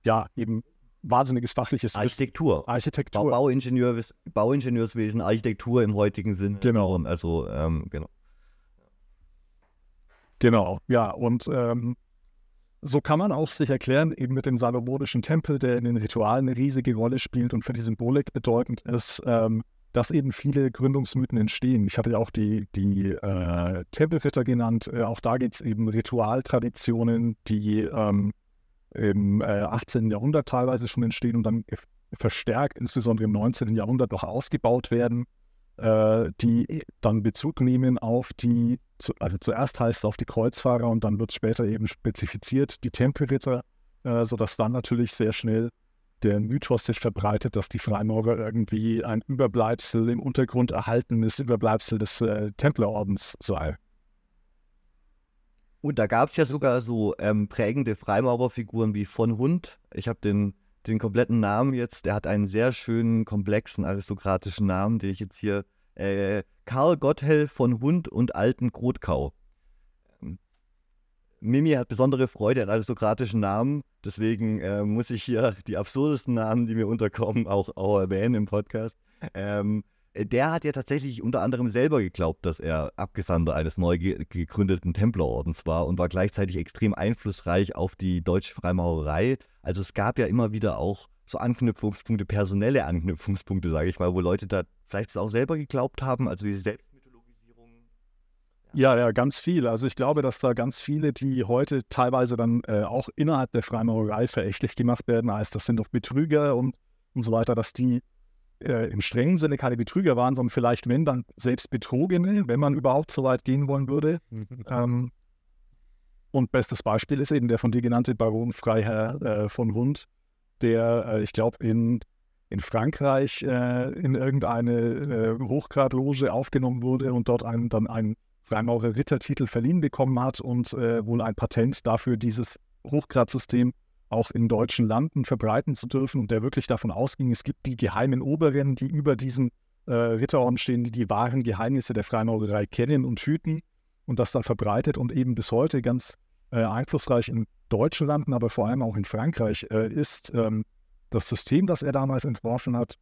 ja, eben wahnsinniges fachliches Architektur. Architektur. Bau, Bauingenieur, Bauingenieurswesen, Architektur im heutigen Sinn. Genau. Also, ähm, genau. Genau, ja, und ähm, so kann man auch sich erklären, eben mit dem salomonischen Tempel, der in den Ritualen eine riesige Rolle spielt und für die Symbolik bedeutend ist, ähm, dass eben viele Gründungsmythen entstehen. Ich hatte ja auch die, die äh, Tempelritter genannt. Äh, auch da gibt es eben Ritualtraditionen, die ähm, im äh, 18. Jahrhundert teilweise schon entstehen und dann verstärkt, insbesondere im 19. Jahrhundert, noch ausgebaut werden äh, die dann Bezug nehmen auf die, also zuerst heißt es auf die Kreuzfahrer und dann wird es später eben spezifiziert, die Tempelritter, äh, sodass dann natürlich sehr schnell der Mythos sich verbreitet, dass die Freimaurer irgendwie ein Überbleibsel im Untergrund erhaltenes Überbleibsel des äh, Templerordens sei. Und da gab es ja sogar so ähm, prägende Freimaurerfiguren wie von Hund. Ich habe den den kompletten Namen jetzt. Der hat einen sehr schönen, komplexen, aristokratischen Namen, den ich jetzt hier. Äh, Karl Gotthelf von Hund und Alten Grotkau. Ähm, Mimi hat besondere Freude an aristokratischen Namen, deswegen äh, muss ich hier die absurdesten Namen, die mir unterkommen, auch, auch erwähnen im Podcast. Ähm, äh, der hat ja tatsächlich unter anderem selber geglaubt, dass er Abgesandter eines neu gegründeten Templerordens war und war gleichzeitig extrem einflussreich auf die deutsche Freimaurerei. Also es gab ja immer wieder auch so Anknüpfungspunkte, personelle Anknüpfungspunkte, sage ich mal, wo Leute da vielleicht auch selber geglaubt haben, also diese Selbstmythologisierung. Ja. ja, ja, ganz viel. Also ich glaube, dass da ganz viele, die heute teilweise dann äh, auch innerhalb der Freimaurerei verächtlich gemacht werden, heißt, das sind doch Betrüger und, und so weiter, dass die äh, im strengen Sinne keine Betrüger waren, sondern vielleicht, wenn, dann selbst Betrogene, wenn man überhaupt so weit gehen wollen würde. Mhm. ähm, und bestes Beispiel ist eben der von dir genannte Baron Freiherr äh, von Hund, der, äh, ich glaube, in, in Frankreich äh, in irgendeine äh, Hochgradloge aufgenommen wurde und dort einen, dann einen Freimaurer-Rittertitel verliehen bekommen hat und äh, wohl ein Patent dafür dieses Hochgradsystem auch in deutschen Landen verbreiten zu dürfen und der wirklich davon ausging, es gibt die geheimen Oberen, die über diesen äh, Ritterorden stehen, die die wahren Geheimnisse der Freimaurerei kennen und hüten und das dann verbreitet und eben bis heute ganz äh, einflussreich in deutschen Landen, aber vor allem auch in Frankreich äh, ist. Ähm, das System, das er damals entworfen hat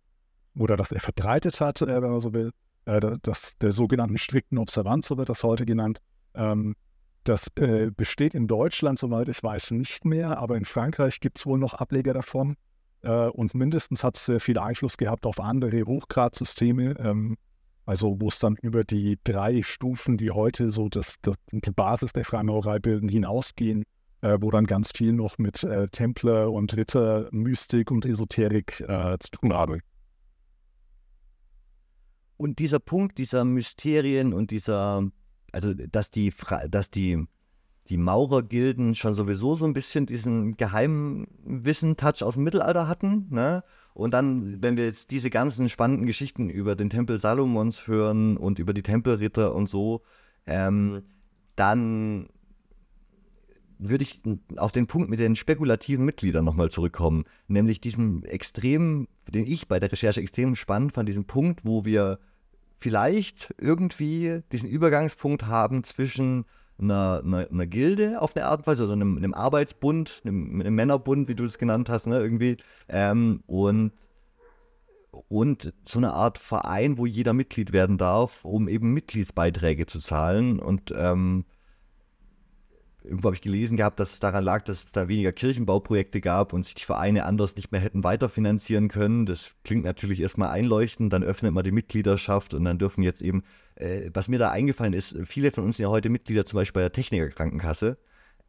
oder das er verbreitet hat, äh, wenn man so will, äh, das der sogenannten strikten Observanz, so wird das heute genannt, ähm, das äh, besteht in Deutschland, soweit ich weiß, nicht mehr, aber in Frankreich gibt es wohl noch Ableger davon. Äh, und mindestens hat es sehr viel Einfluss gehabt auf andere Hochgradsysteme, ähm, also wo es dann über die drei Stufen, die heute so das, das die Basis der Freimaurerei bilden, hinausgehen, äh, wo dann ganz viel noch mit äh, Templer und Ritter, Mystik und Esoterik äh, zu tun habe. Und dieser Punkt dieser Mysterien und dieser also dass die, dass die, die Maurergilden schon sowieso so ein bisschen diesen geheimen touch aus dem Mittelalter hatten, ne? Und dann, wenn wir jetzt diese ganzen spannenden Geschichten über den Tempel Salomons hören und über die Tempelritter und so, ähm, dann würde ich auf den Punkt mit den spekulativen Mitgliedern nochmal zurückkommen, nämlich diesem extrem, den ich bei der Recherche extrem spannend fand, diesen Punkt, wo wir vielleicht irgendwie diesen Übergangspunkt haben zwischen einer, einer, einer Gilde auf eine Art und Weise oder einem, einem Arbeitsbund, einem, einem, Männerbund, wie du es genannt hast, ne, irgendwie, ähm, und, und so eine Art Verein, wo jeder Mitglied werden darf, um eben Mitgliedsbeiträge zu zahlen und ähm, irgendwo habe ich gelesen gehabt, dass es daran lag, dass es da weniger Kirchenbauprojekte gab und sich die Vereine anders nicht mehr hätten weiterfinanzieren können. Das klingt natürlich erstmal einleuchtend, dann öffnet man die Mitgliedschaft und dann dürfen jetzt eben, äh, was mir da eingefallen ist, viele von uns sind ja heute Mitglieder zum Beispiel bei der Technikerkrankenkasse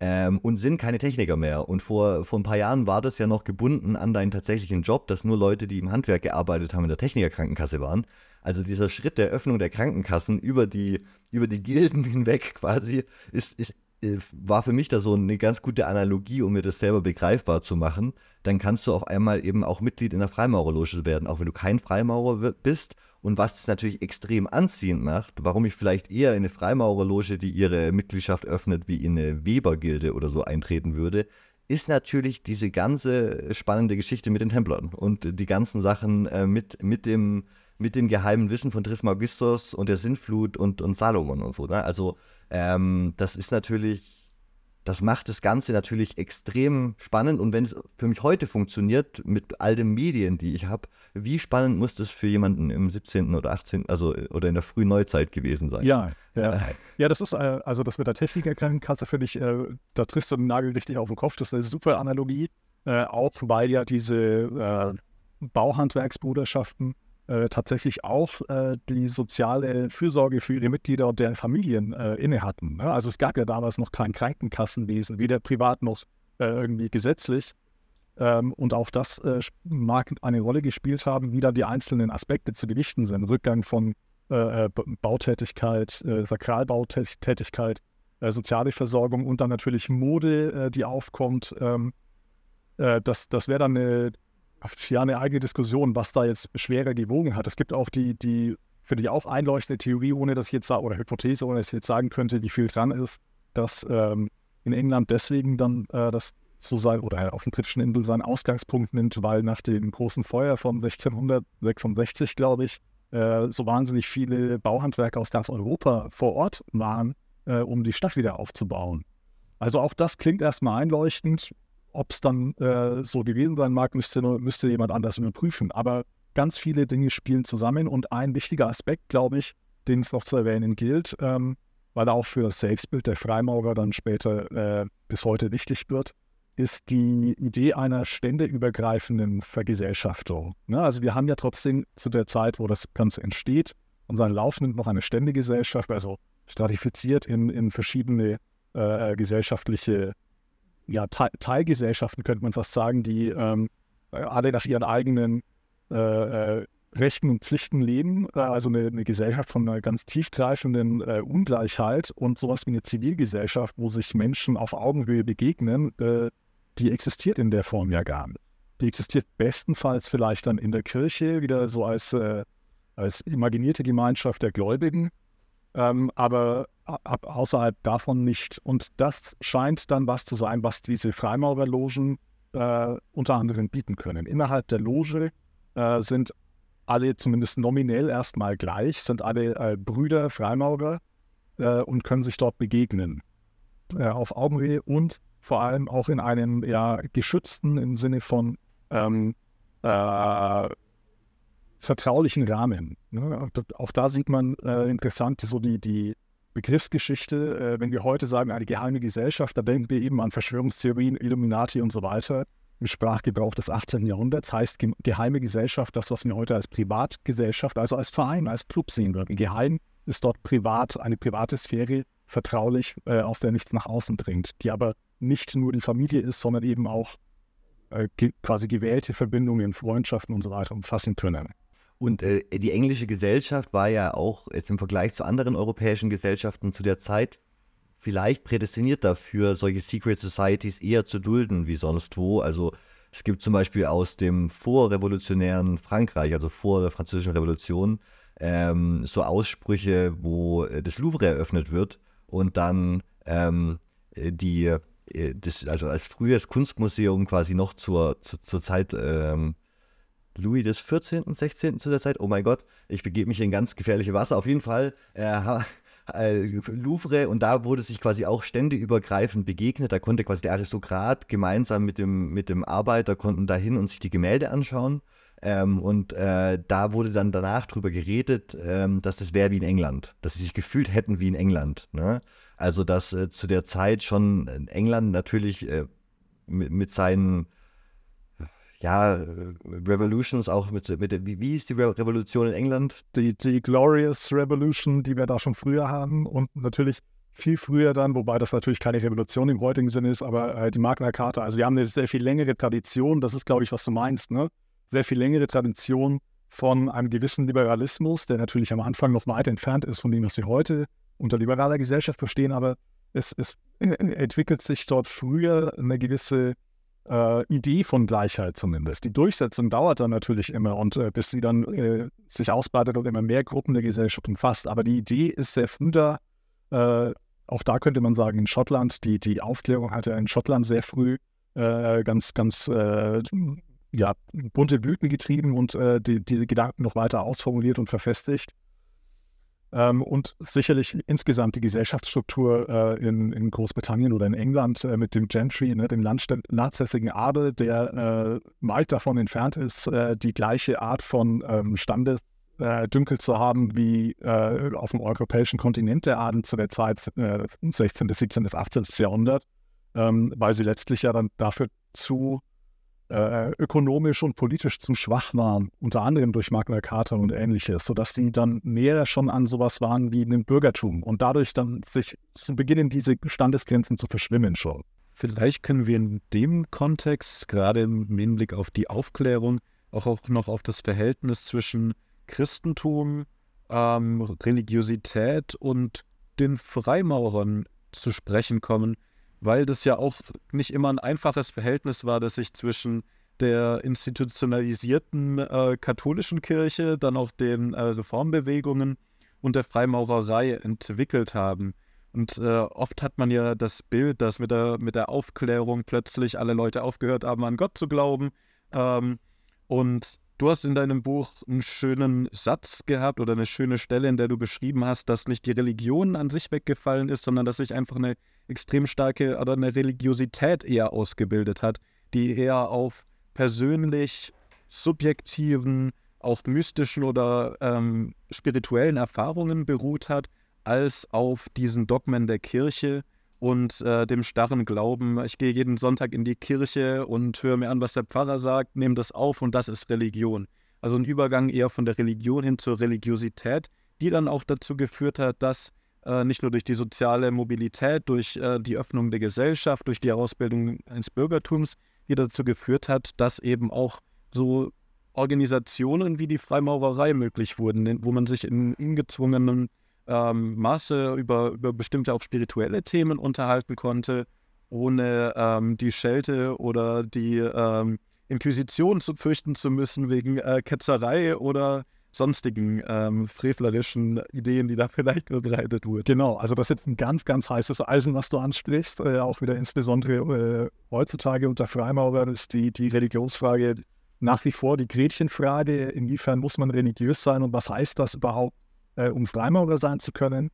ähm, und sind keine Techniker mehr. Und vor, vor ein paar Jahren war das ja noch gebunden an deinen tatsächlichen Job, dass nur Leute, die im Handwerk gearbeitet haben, in der Technikerkrankenkasse waren. Also dieser Schritt der Öffnung der Krankenkassen über die, über die Gilden hinweg quasi ist, ist äh, war für mich da so eine ganz gute Analogie, um mir das selber begreifbar zu machen, dann kannst du auf einmal eben auch Mitglied in der Freimaurerloge werden, auch wenn du kein Freimaurer bist. Und was das natürlich extrem anziehend macht, warum ich vielleicht eher in eine Freimaurerloge, die ihre Mitgliedschaft öffnet, wie in eine Webergilde oder so eintreten würde, ist natürlich diese ganze spannende Geschichte mit den Templern und die ganzen Sachen äh, mit, mit dem mit dem geheimen Wissen von Trismegistus und der Sintflut und, und Salomon und so. Ne? Also ähm, das ist natürlich, das macht das Ganze natürlich extrem spannend. Und wenn es für mich heute funktioniert, mit all den Medien, die ich habe, wie spannend muss das für jemanden im 17. oder 18., also oder in der frühen Neuzeit gewesen sein? Ja, ja. Äh. ja das ist, äh, also das mit der du, finde ich, äh, da triffst du den Nagel richtig auf den Kopf. Das ist eine super Analogie, auch weil ja diese Bauhandwerksbruderschaften äh, tatsächlich auch äh, die soziale Fürsorge für die Mitglieder der Familien äh, inne hatten. Ne? Also es gab ja damals noch kein Krankenkassenwesen, weder privat noch äh, irgendwie gesetzlich. Ähm, und auch das äh, mag eine Rolle gespielt haben, wie da die einzelnen Aspekte zu gewichten sind. Rückgang von Bautätigkeit, Sakralbautätigkeit, soziale Versorgung und dann natürlich Mode, die aufkommt. Ähm, das, das wäre dann eine ja eine eigene Diskussion, was da jetzt schwerer gewogen hat. Es gibt auch die, die finde ich auch einleuchtende Theorie, ohne dass ich jetzt oder Hypothese, ohne dass ich jetzt sagen könnte, wie viel dran ist, dass ähm, in England deswegen dann äh, das so sein oder halt auf den britischen Inseln seinen Ausgangspunkt nimmt, weil nach dem großen Feuer von 1666, glaube ich, äh, so wahnsinnig viele Bauhandwerker aus ganz Europa vor Ort waren, äh, um die Stadt wieder aufzubauen. Also auch das klingt erstmal einleuchtend, ob es dann äh, so gewesen sein mag, müsste, müsste jemand anders überprüfen. Aber ganz viele Dinge spielen zusammen und ein wichtiger Aspekt, glaube ich, den es noch zu erwähnen gilt, ähm, weil er auch für das Selbstbild der Freimaurer dann später äh, bis heute wichtig wird, ist die Idee einer ständeübergreifenden Vergesellschaftung. Ne? Also wir haben ja trotzdem zu der Zeit, wo das Ganze entsteht, unseren Lauf nimmt noch eine Ständegesellschaft, also stratifiziert in, in verschiedene äh, gesellschaftliche ja, Te Teilgesellschaften, könnte man fast sagen, die ähm, alle nach ihren eigenen äh, äh Rechten und Pflichten leben, äh, also eine, eine Gesellschaft von einer ganz tiefgreifenden äh, Ungleichheit und sowas wie eine Zivilgesellschaft, wo sich Menschen auf Augenhöhe begegnen, äh, die existiert in der Form ja gar nicht. Die existiert bestenfalls vielleicht dann in der Kirche wieder so als, äh, als imaginierte Gemeinschaft der Gläubigen, ähm, aber äh, außerhalb davon nicht. Und das scheint dann was zu sein, was diese Freimaurerlogen äh, unter anderem bieten können. Innerhalb der Loge äh, sind alle zumindest nominell erstmal gleich, sind alle äh, Brüder, Freimaurer äh, und können sich dort begegnen. Äh, auf Augenhöhe und vor allem auch in einem ja, geschützten, im Sinne von ähm, vertraulichen Rahmen. Ne? Und auch da sieht man äh, interessant so die, die Begriffsgeschichte. Äh, wenn wir heute sagen, eine geheime Gesellschaft, da denken wir eben an Verschwörungstheorien, Illuminati und so weiter. Im Sprachgebrauch des 18. Jahrhunderts heißt ge geheime Gesellschaft das, was wir heute als Privatgesellschaft, also als Verein, als Club sehen würden. Geheim ist dort privat, eine private Sphäre, vertraulich, äh, aus der nichts nach außen dringt, die aber nicht nur die Familie ist, sondern eben auch äh, quasi gewählte Verbindungen, Freundschaften und so weiter umfassen können. Und äh, die englische Gesellschaft war ja auch jetzt im Vergleich zu anderen europäischen Gesellschaften zu der Zeit vielleicht prädestiniert dafür, solche Secret Societies eher zu dulden wie sonst wo. Also es gibt zum Beispiel aus dem vorrevolutionären Frankreich, also vor der Französischen Revolution, ähm, so Aussprüche, wo äh, das Louvre eröffnet wird und dann ähm, äh, die, äh, das, also als frühes Kunstmuseum quasi noch zur, zur, zur Zeit ähm, Louis des 14., 16. zu der Zeit. Oh mein Gott, ich begebe mich in ganz gefährliche Wasser. Auf jeden Fall äh, äh, Louvre und da wurde sich quasi auch ständeübergreifend begegnet. Da konnte quasi der Aristokrat gemeinsam mit dem, mit dem Arbeiter konnten da und sich die Gemälde anschauen. Ähm, und äh, da wurde dann danach drüber geredet, ähm, dass das wäre wie in England, dass sie sich gefühlt hätten wie in England. Ne? Also dass äh, zu der Zeit schon England natürlich äh, mit, mit seinen ja, äh, Revolutions auch mit, mit wie, wie ist die Re Revolution in England? Die, die Glorious Revolution, die wir da schon früher haben und natürlich viel früher dann, wobei das natürlich keine Revolution im heutigen Sinne ist, aber äh, die Magna Carta. Also wir haben eine sehr viel längere Tradition, das ist, glaube ich, was du meinst, ne? Sehr viel längere Tradition von einem gewissen Liberalismus, der natürlich am Anfang noch weit entfernt ist von dem, was wir heute unter liberaler Gesellschaft verstehen, aber es, es äh, entwickelt sich dort früher eine gewisse äh, Idee von Gleichheit zumindest. Die Durchsetzung dauert dann natürlich immer und äh, bis sie dann äh, sich ausbreitet und immer mehr Gruppen der Gesellschaft umfasst. Aber die Idee ist sehr früh da. Äh, auch da könnte man sagen, in Schottland, die, die Aufklärung hatte in Schottland sehr früh äh, ganz, ganz äh, ja, bunte Blüten getrieben und die, diese Gedanken noch weiter ausformuliert und verfestigt ähm, und sicherlich insgesamt die Gesellschaftsstruktur äh, in, in, Großbritannien oder in England äh, mit dem Gentry, ne, dem landsässigen Adel, der äh, weit davon entfernt ist, äh, die gleiche Art von ähm, Standes äh, Dünkel zu haben wie äh, auf dem europäischen Kontinent der Adel zu der Zeit äh, 16. bis 17. bis 18. Jahrhundert, ähm, weil sie letztlich ja dann dafür zu äh, ökonomisch und politisch zu schwach waren, unter anderem durch Magna Carta und ähnliches, sodass sie dann mehr schon an sowas waren wie einem Bürgertum und dadurch dann sich zu beginnen, diese Standesgrenzen zu verschwimmen schon. Vielleicht können wir in dem Kontext, gerade im Hinblick auf die Aufklärung, auch, auch noch auf das Verhältnis zwischen Christentum, ähm, Religiosität und den Freimaurern zu sprechen kommen, weil das ja auch nicht immer ein einfaches Verhältnis war, das sich zwischen der institutionalisierten äh, katholischen Kirche, dann auch den äh, Reformbewegungen und der Freimaurerei entwickelt haben. Und äh, oft hat man ja das Bild, dass mit der, mit der Aufklärung plötzlich alle Leute aufgehört haben, an Gott zu glauben. Ähm, und Du hast in deinem Buch einen schönen Satz gehabt oder eine schöne Stelle, in der du beschrieben hast, dass nicht die Religion an sich weggefallen ist, sondern dass sich einfach eine extrem starke oder eine Religiosität eher ausgebildet hat, die eher auf persönlich subjektiven, auf mystischen oder ähm, spirituellen Erfahrungen beruht hat, als auf diesen Dogmen der Kirche, und äh, dem starren Glauben. Ich gehe jeden Sonntag in die Kirche und höre mir an, was der Pfarrer sagt, nehme das auf und das ist Religion. Also ein Übergang eher von der Religion hin zur Religiosität, die dann auch dazu geführt hat, dass äh, nicht nur durch die soziale Mobilität, durch äh, die Öffnung der Gesellschaft, durch die Herausbildung eines Bürgertums, die dazu geführt hat, dass eben auch so Organisationen wie die Freimaurerei möglich wurden, wo man sich in ungezwungenen ähm, Masse über, über bestimmte auch spirituelle Themen unterhalten konnte, ohne ähm, die Schelte oder die ähm, Inquisition zu fürchten zu müssen wegen äh, Ketzerei oder sonstigen ähm, frevlerischen Ideen, die da vielleicht verbreitet wurden. Genau, also das ist jetzt ein ganz, ganz heißes Eisen, was du ansprichst. Äh, auch wieder insbesondere äh, heutzutage unter Freimaurern ist die, die Religionsfrage nach wie vor die Gretchenfrage. Inwiefern muss man religiös sein und was heißt das überhaupt? äh, um Freimaurer sein zu können.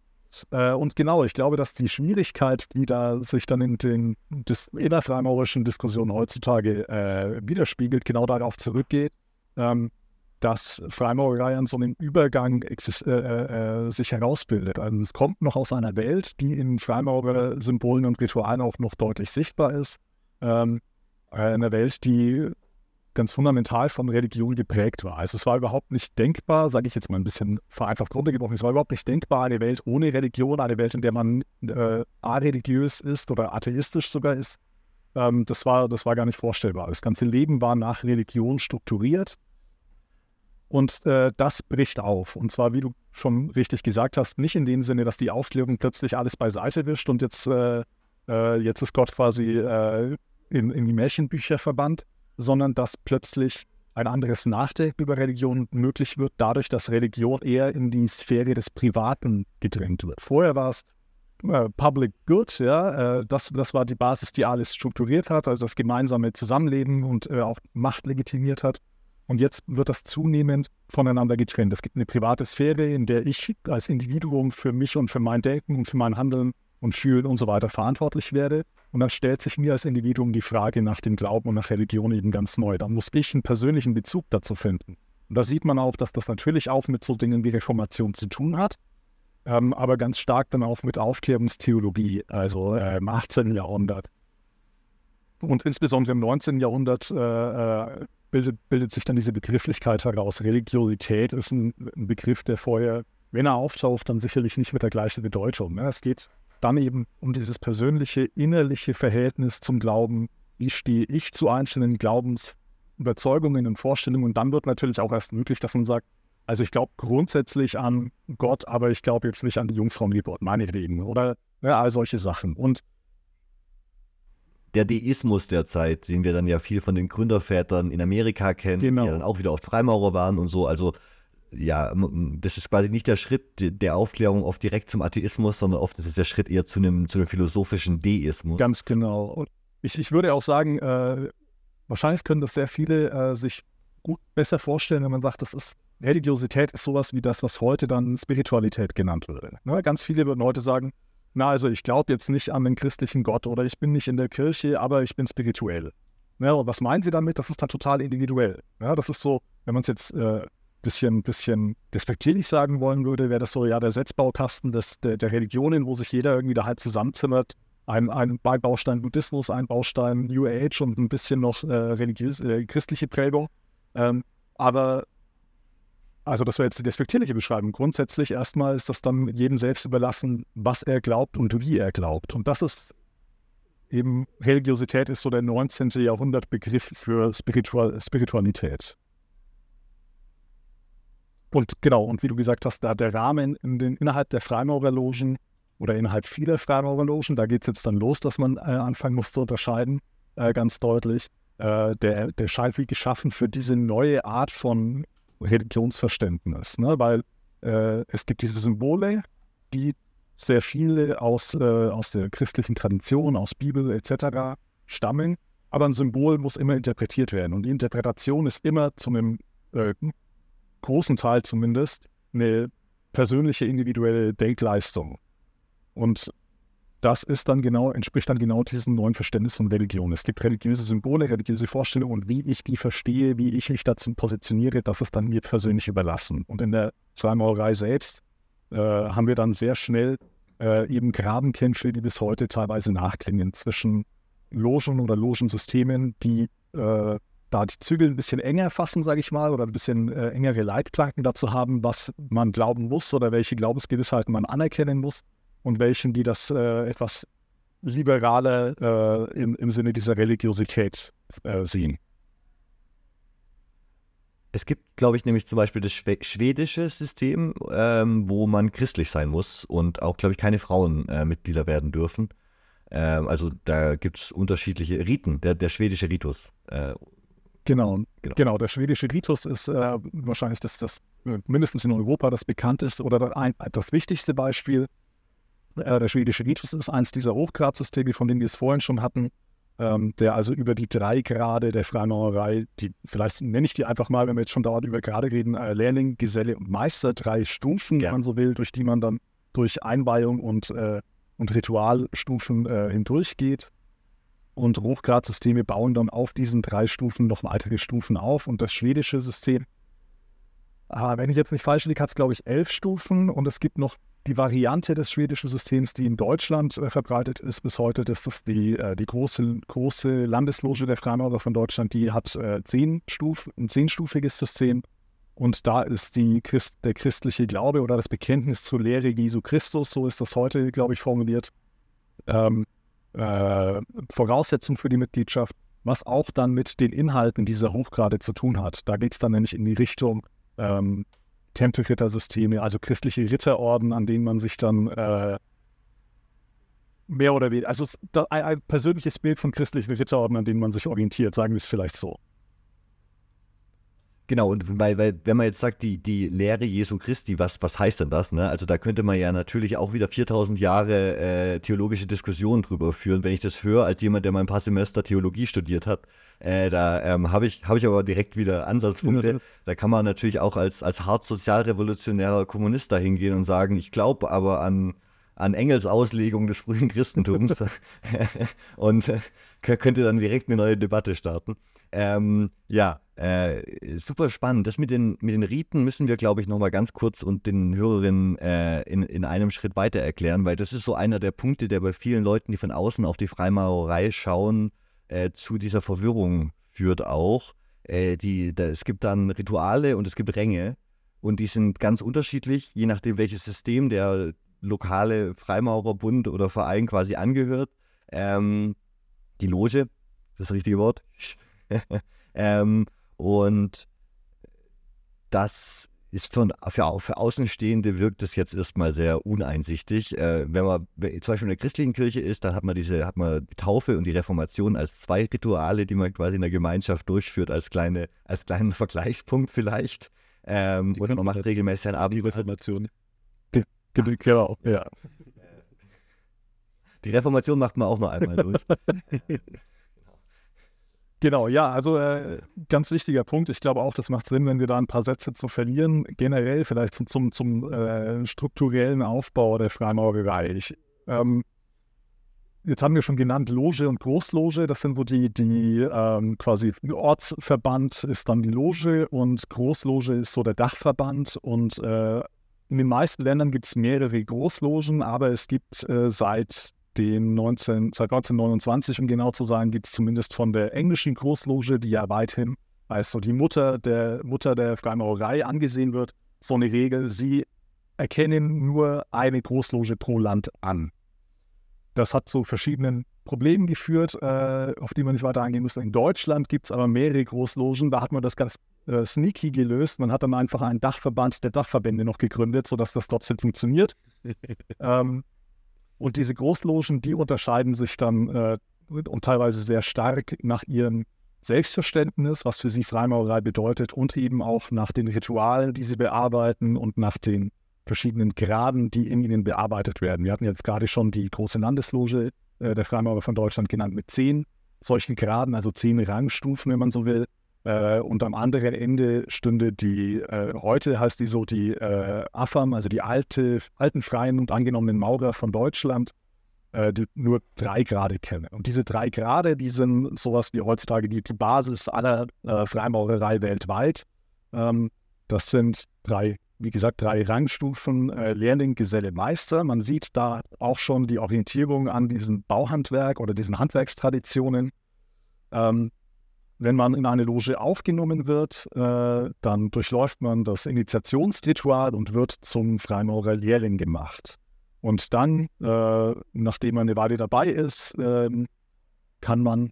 Äh, und genau, ich glaube, dass die Schwierigkeit, die da sich dann in den dis innerfreimaurerischen Diskussionen heutzutage äh, widerspiegelt, genau darauf zurückgeht, ähm, dass Freimaurerei an so einem Übergang äh, äh, äh, sich herausbildet. Also es kommt noch aus einer Welt, die in Freimaurer-Symbolen und Ritualen auch noch deutlich sichtbar ist. Ähm, äh, eine Welt, die ganz fundamental von Religion geprägt war. Also es war überhaupt nicht denkbar, sage ich jetzt mal ein bisschen vereinfacht runtergebrochen, es war überhaupt nicht denkbar, eine Welt ohne Religion, eine Welt, in der man äh, areligiös ist oder atheistisch sogar ist. Ähm, das, war, das war gar nicht vorstellbar. Das ganze Leben war nach Religion strukturiert. Und äh, das bricht auf. Und zwar, wie du schon richtig gesagt hast, nicht in dem Sinne, dass die Aufklärung plötzlich alles beiseite wischt und jetzt, äh, äh, jetzt ist Gott quasi äh, in, in die Märchenbücher verbannt, sondern dass plötzlich ein anderes Nachdenken über Religion möglich wird, dadurch, dass Religion eher in die Sphäre des Privaten gedrängt wird. Vorher war es äh, Public Good, ja, äh, das, das war die Basis, die alles strukturiert hat, also das gemeinsame Zusammenleben und äh, auch Macht legitimiert hat. Und jetzt wird das zunehmend voneinander getrennt. Es gibt eine private Sphäre, in der ich als Individuum für mich und für mein Denken und für mein Handeln und Fühlen und so weiter verantwortlich werde. Und dann stellt sich mir als Individuum die Frage nach dem Glauben und nach Religion eben ganz neu. Dann muss ich einen persönlichen Bezug dazu finden. Und da sieht man auch, dass das natürlich auch mit so Dingen wie Reformation zu tun hat, ähm, aber ganz stark dann auch mit Aufklärungstheologie, also äh, im 18. Jahrhundert. Und insbesondere im 19. Jahrhundert äh, äh, bildet, bildet, sich dann diese Begrifflichkeit heraus. Religiosität ist ein, ein Begriff, der vorher, wenn er auftaucht, dann sicherlich nicht mit der gleichen Bedeutung. Ne? Es geht dann eben um dieses persönliche, innerliche Verhältnis zum Glauben. Wie stehe ich zu einzelnen Glaubensüberzeugungen und Vorstellungen? Und dann wird natürlich auch erst möglich, dass man sagt, also ich glaube grundsätzlich an Gott, aber ich glaube jetzt nicht an die Jungfrauengeburt, meinetwegen, oder ja, all solche Sachen. Und der Deismus der Zeit, den wir dann ja viel von den Gründervätern in Amerika kennen, genau. die dann auch wieder oft Freimaurer waren und so. Also ja, das ist quasi nicht der Schritt der Aufklärung oft direkt zum Atheismus, sondern oft ist es der Schritt eher zu einem, zu einem philosophischen Deismus. Ganz genau. Und ich, ich würde auch sagen, äh, wahrscheinlich können das sehr viele äh, sich gut besser vorstellen, wenn man sagt, das ist Religiosität ist sowas wie das, was heute dann Spiritualität genannt würde. Ne? Ganz viele würden heute sagen, na also ich glaube jetzt nicht an den christlichen Gott oder ich bin nicht in der Kirche, aber ich bin spirituell. Ne? Und was meinen sie damit? Das ist dann total individuell. Ja, das ist so, wenn man es jetzt äh, bisschen, bisschen despektierlich sagen wollen würde, wäre das so, ja, der Setzbaukasten des, der, der Religionen, wo sich jeder irgendwie da halb zusammenzimmert. Ein, ein Baustein Buddhismus, ein Baustein New Age und ein bisschen noch äh, religiös, äh, christliche Prägung. Ähm, aber, also das wäre jetzt die despektierliche Beschreibung. Grundsätzlich erstmal ist das dann jedem selbst überlassen, was er glaubt und wie er glaubt. Und das ist eben, Religiosität ist so der 19. Jahrhundert Begriff für Spiritual, Spiritualität. Und genau, und wie du gesagt hast, da der Rahmen in den, innerhalb der Freimaurerlogen oder innerhalb vieler Freimaurerlogen, da geht es jetzt dann los, dass man äh, anfangen muss zu unterscheiden, äh, ganz deutlich. Äh, der, der scheint wie geschaffen für diese neue Art von Religionsverständnis, ne? weil äh, es gibt diese Symbole, die sehr viele aus, äh, aus der christlichen Tradition, aus Bibel etc. stammen, aber ein Symbol muss immer interpretiert werden und die Interpretation ist immer zu einem äh, großen Teil zumindest eine persönliche individuelle Denkleistung. Und das ist dann genau, entspricht dann genau diesem neuen Verständnis von Religion. Es gibt religiöse Symbole, religiöse Vorstellungen und wie ich die verstehe, wie ich mich dazu positioniere, das ist dann mir persönlich überlassen. Und in der Zweimaulerei selbst äh, haben wir dann sehr schnell äh, eben Grabenkämpfe, die bis heute teilweise nachklingen zwischen Logen oder Logensystemen, die äh, da die Zügel ein bisschen enger fassen, sage ich mal, oder ein bisschen äh, engere Leitplanken dazu haben, was man glauben muss oder welche Glaubensgewissheiten man anerkennen muss und welchen, die das äh, etwas liberaler äh, im, im, Sinne dieser Religiosität äh, sehen. Es gibt, glaube ich, nämlich zum Beispiel das schwedische System, ähm, wo man christlich sein muss und auch, glaube ich, keine Frauenmitglieder äh, werden dürfen ähm, also da gibt es unterschiedliche Riten, der, der schwedische Ritus. Äh, Genau, genau, genau. Der schwedische Ritus ist äh, wahrscheinlich das, das, äh, mindestens in Europa das bekannteste oder das, ein, das wichtigste Beispiel. Äh, der schwedische Ritus ist eins dieser Hochgradsysteme, von denen wir es vorhin schon hatten, ähm, der also über die drei Grade der Freimaurerei, die vielleicht nenne ich die einfach mal, wenn wir jetzt schon dauernd über Grade reden, äh, Lehrling, Geselle und Meister, drei Stufen, ja. wenn man so will, durch die man dann durch Einweihung und, äh, und Ritualstufen äh, hindurchgeht. Und Hochgradsysteme bauen dann auf diesen drei Stufen noch weitere Stufen auf. Und das schwedische System, ah, wenn ich jetzt nicht falsch liege, hat es, glaube ich, elf Stufen. Und es gibt noch die Variante des schwedischen Systems, die in Deutschland äh, verbreitet ist bis heute. Das ist die, äh, die große, große Landesloge der Freimaurer von Deutschland. Die hat äh, zehn Stuf, ein zehnstufiges System. Und da ist die Christ, der christliche Glaube oder das Bekenntnis zur Lehre Jesu Christus, so ist das heute, glaube ich, formuliert, ähm, äh, Voraussetzung für die Mitgliedschaft, was auch dann mit den Inhalten dieser Hochgrade zu tun hat. Da geht es dann nämlich in die Richtung ähm, Tempelrittersysteme, also christliche Ritterorden, an denen man sich dann äh, mehr oder weniger, also ein, ein persönliches Bild von christlichen Ritterorden, an denen man sich orientiert, sagen wir es vielleicht so. Genau, und weil, weil, wenn man jetzt sagt, die, die Lehre Jesu Christi, was, was heißt denn das? Ne? Also da könnte man ja natürlich auch wieder 4000 Jahre äh, theologische Diskussionen drüber führen. Wenn ich das höre, als jemand, der mal ein paar Semester Theologie studiert hat, äh, da ähm, habe ich, hab ich aber direkt wieder Ansatzpunkte. Da kann man natürlich auch als, als hart sozialrevolutionärer Kommunist da hingehen und sagen, ich glaube aber an, an Engels Auslegung des frühen Christentums und äh, könnte dann direkt eine neue Debatte starten. Ähm, ja, äh, super spannend. Das mit den, mit den Riten müssen wir, glaube ich, nochmal ganz kurz und den Hörerinnen äh, in, in einem Schritt weiter erklären, weil das ist so einer der Punkte, der bei vielen Leuten, die von außen auf die Freimaurerei schauen, äh, zu dieser Verwirrung führt auch. Äh, die, da, es gibt dann Rituale und es gibt Ränge und die sind ganz unterschiedlich, je nachdem, welches System der lokale Freimaurerbund oder Verein quasi angehört. Ähm, die Loge, das das richtige Wort. ähm, und das ist für, für, für Außenstehende wirkt das jetzt erstmal sehr uneinsichtig. Äh, wenn man wenn, zum Beispiel in der christlichen Kirche ist, dann hat man diese, hat man die Taufe und die Reformation als zwei Rituale, die man quasi in der Gemeinschaft durchführt, als kleine, als kleinen Vergleichspunkt vielleicht. Ähm, und man macht regelmäßig ein Abend. Die Reformation. Die, die, genau, ja. Die Reformation macht man auch nur einmal durch. Genau, ja, also äh, äh, ganz wichtiger Punkt. Ich glaube auch, das macht Sinn, wenn wir da ein paar Sätze zu verlieren. Generell vielleicht zum, zum, zum äh, strukturellen Aufbau der Freimaurerei. Ich, ähm, jetzt haben wir schon genannt Loge und Großloge. Das sind so die, die ähm, quasi Ortsverband ist dann die Loge und Großloge ist so der Dachverband. Und äh, in den meisten Ländern gibt es mehrere Großlogen, aber es gibt äh, seit den 19, seit 1929, um genau zu sein, gibt es zumindest von der englischen Großloge, die ja weithin als so die Mutter der Mutter der Freimaurerei angesehen wird, so eine Regel, sie erkennen nur eine Großloge pro Land an. Das hat zu verschiedenen Problemen geführt, äh, auf die man nicht weiter eingehen muss. In Deutschland gibt es aber mehrere Großlogen, da hat man das ganz äh, sneaky gelöst. Man hat dann einfach einen Dachverband der Dachverbände noch gegründet, sodass das trotzdem funktioniert. ähm, und diese Großlogen, die unterscheiden sich dann äh, und teilweise sehr stark nach ihrem Selbstverständnis, was für sie Freimaurerei bedeutet, und eben auch nach den Ritualen, die sie bearbeiten und nach den verschiedenen Graden, die in ihnen bearbeitet werden. Wir hatten jetzt gerade schon die große Landesloge äh, der Freimaurer von Deutschland genannt mit zehn solchen Graden, also zehn Rangstufen, wenn man so will. Äh, und am anderen Ende stünde die, äh, heute heißt die so die äh, AFAM, also die alte, alten Freien und angenommenen Maurer von Deutschland, äh, die nur drei Grade kennen. Und diese drei Grade, die sind sowas wie heutzutage die, die Basis aller äh, Freimaurerei weltweit. Ähm, das sind drei, wie gesagt, drei Rangstufen äh, Lehrling, Geselle, Meister. Man sieht da auch schon die Orientierung an diesem Bauhandwerk oder diesen Handwerkstraditionen. Ähm, wenn man in eine Loge aufgenommen wird, äh, dann durchläuft man das Initiationsritual und wird zum Freimaurer Lehrling gemacht. Und dann, äh, nachdem man eine Weile dabei ist, äh, kann man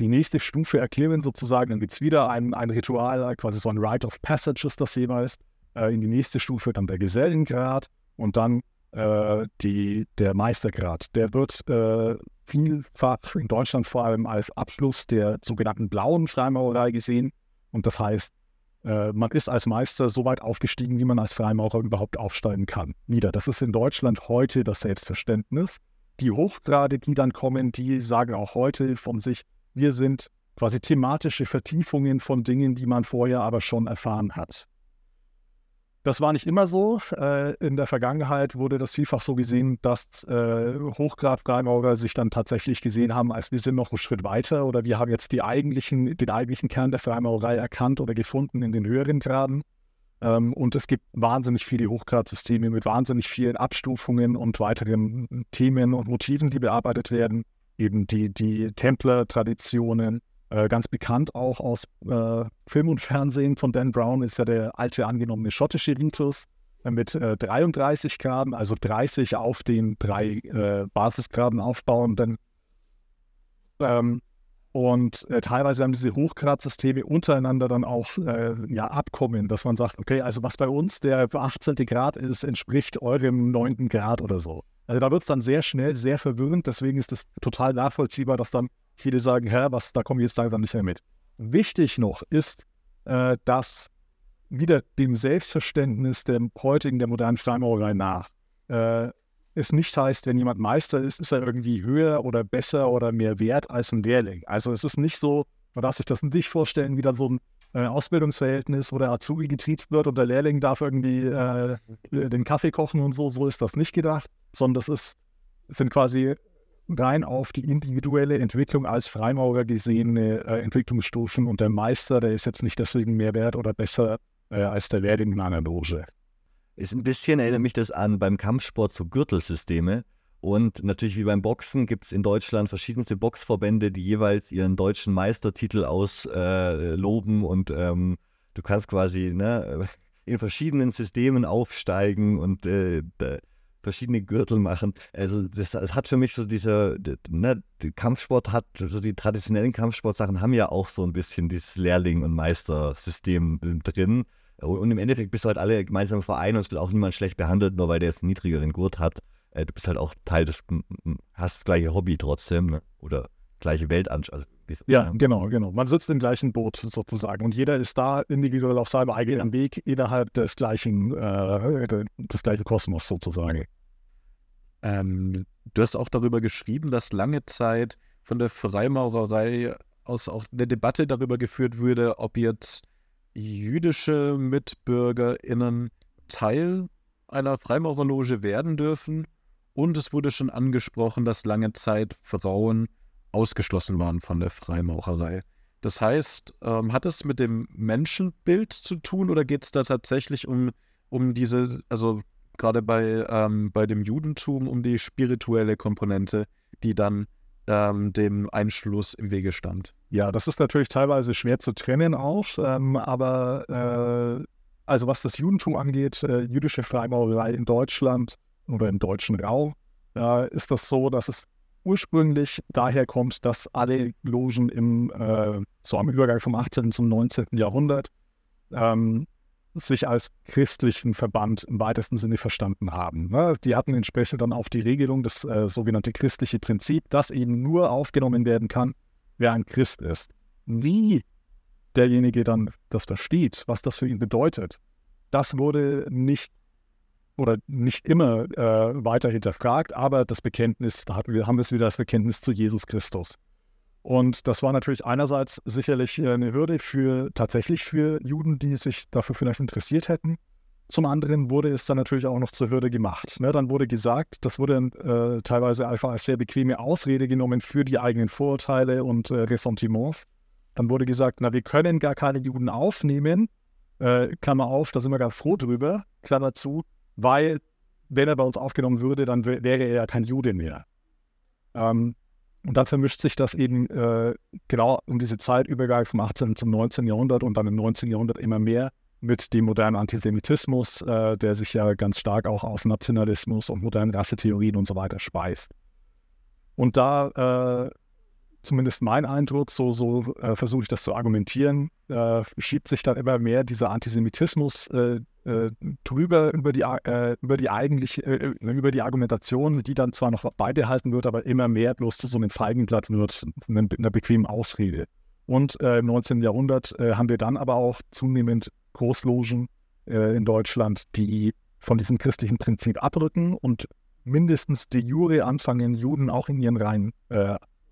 die nächste Stufe erklären, sozusagen. Dann gibt es wieder ein, ein Ritual, quasi so ein Rite of Passage ist das jeweils, äh, in die nächste Stufe dann der Gesellengrad und dann äh, die, der Meistergrad. Der wird äh, vielfach in Deutschland vor allem als Abschluss der sogenannten blauen Freimaurerei gesehen. Und das heißt, äh, man ist als Meister so weit aufgestiegen, wie man als Freimaurer überhaupt aufsteigen kann. Nieder. das ist in Deutschland heute das Selbstverständnis. Die Hochgrade, die dann kommen, die sagen auch heute von sich, wir sind quasi thematische Vertiefungen von Dingen, die man vorher aber schon erfahren hat. Das war nicht immer so. Äh, in der Vergangenheit wurde das vielfach so gesehen, dass äh, Hochgrad-Freimaurer sich dann tatsächlich gesehen haben, als wir sind noch einen Schritt weiter oder wir haben jetzt die eigentlichen, den eigentlichen Kern der Freimaurerei erkannt oder gefunden in den höheren Graden. Ähm, und es gibt wahnsinnig viele Hochgradsysteme mit wahnsinnig vielen Abstufungen und weiteren Themen und Motiven, die bearbeitet werden. Eben die, die Templer-Traditionen, äh, ganz bekannt auch aus äh, Film und Fernsehen von Dan Brown ist ja der alte angenommene schottische Ritus äh, mit äh, 33 Graben, also 30 auf den drei äh, Basisgraben aufbauen. Dann, ähm, und teilweise haben diese Hochgradsysteme untereinander dann auch ja, Abkommen, dass man sagt, okay, also was bei uns der 18. Grad ist, entspricht eurem 9. Grad oder so. Also da wird es dann sehr schnell sehr verwirrend, deswegen ist es total nachvollziehbar, dass dann Viele sagen, hä, was, da komme ich jetzt langsam nicht mehr mit. Wichtig noch ist, äh, dass wieder dem Selbstverständnis der heutigen, der modernen Steinmauerei nach äh, es nicht heißt, wenn jemand Meister ist, ist er irgendwie höher oder besser oder mehr wert als ein Lehrling. Also es ist nicht so, man darf sich das nicht vorstellen, wie dann so ein äh, Ausbildungsverhältnis oder Azubi getriezt wird und der Lehrling darf irgendwie äh, den Kaffee kochen und so. So ist das nicht gedacht, sondern das ist, sind quasi rein auf die individuelle Entwicklung als Freimaurer gesehene äh, Entwicklungsstufen und der Meister, der ist jetzt nicht deswegen mehr wert oder besser äh, als der Lehrling in einer Loge. Ist ein bisschen erinnert mich das an beim Kampfsport so Gürtelsysteme. Und natürlich wie beim Boxen gibt es in Deutschland verschiedenste Boxverbände, die jeweils ihren deutschen Meistertitel ausloben. Äh, und ähm, du kannst quasi ne, in verschiedenen Systemen aufsteigen und äh, verschiedene Gürtel machen. Also das, das hat für mich so diese, ne, die Kampfsport hat, so also die traditionellen Kampfsportsachen haben ja auch so ein bisschen dieses Lehrling- und Meistersystem drin. Und im Endeffekt bist du halt alle gemeinsam im Verein und es wird auch niemand schlecht behandelt, nur weil der jetzt einen niedrigeren Gurt hat. Äh, du bist halt auch Teil des, hast das gleiche Hobby trotzdem, ne? oder gleiche Weltanschauung, also Ergebnis. Ja, genau, genau. Man sitzt im gleichen Boot sozusagen und jeder ist da individuell auf seinem eigenen Weg innerhalb des gleichen, äh, des gleichen Kosmos sozusagen. Ähm, du hast auch darüber geschrieben, dass lange Zeit von der Freimaurerei aus auch eine Debatte darüber geführt würde, ob jetzt jüdische MitbürgerInnen Teil einer Freimaurerloge werden dürfen. Und es wurde schon angesprochen, dass lange Zeit Frauen ausgeschlossen waren von der Freimaucherei. Das heißt, ähm, hat es mit dem Menschenbild zu tun oder geht es da tatsächlich um, um diese, also gerade bei, ähm, bei dem Judentum, um die spirituelle Komponente, die dann ähm, dem Einschluss im Wege stand? Ja, das ist natürlich teilweise schwer zu trennen auch, ähm, aber äh, also was das Judentum angeht, äh, jüdische Freimaurerei in Deutschland oder im deutschen Raum, äh, ist das so, dass es ursprünglich daher kommt, dass alle Logen im, äh, so am Übergang vom 18. zum 19. Jahrhundert ähm, sich als christlichen Verband im weitesten Sinne verstanden haben. Ne? Die hatten entsprechend dann auch die Regelung, das äh, sogenannte christliche Prinzip, dass eben nur aufgenommen werden kann, wer ein Christ ist. Wie derjenige dann das versteht, was das für ihn bedeutet, das wurde nicht oder nicht immer äh, weiter hinterfragt, aber das Bekenntnis, da wir, haben wir es wieder, das Bekenntnis zu Jesus Christus. Und das war natürlich einerseits sicherlich äh, eine Hürde für tatsächlich für Juden, die sich dafür vielleicht interessiert hätten. Zum anderen wurde es dann natürlich auch noch zur Hürde gemacht. Ne, dann wurde gesagt, das wurde äh, teilweise einfach als sehr bequeme Ausrede genommen für die eigenen Vorurteile und äh, Ressentiments. Dann wurde gesagt, na, wir können gar keine Juden aufnehmen. Äh, Klammer auf, da sind wir ganz froh drüber. Klammer zu, weil wenn er bei uns aufgenommen würde, dann wäre er ja kein Jude mehr. Ähm, und dann vermischt sich das eben äh, genau um diese Zeitübergang vom 18. zum 19. Jahrhundert und dann im 19. Jahrhundert immer mehr mit dem modernen Antisemitismus, äh, der sich ja ganz stark auch aus Nationalismus und modernen Rassetheorien und so weiter speist. Und da, äh, zumindest mein Eindruck, so, so äh, versuche ich das zu argumentieren, äh, schiebt sich dann immer mehr dieser Antisemitismus, äh, äh, drüber über die, äh, über die eigentlich, äh, äh, über die Argumentation, die dann zwar noch beide halten wird, aber immer mehr bloß zu so einem Feigenblatt wird, einer, einer bequemen Ausrede. Und äh, im 19. Jahrhundert haben wir dann aber auch zunehmend Großlogen in Deutschland, die von diesem christlichen Prinzip abrücken und mindestens die jure anfangen, Juden auch in ihren Reihen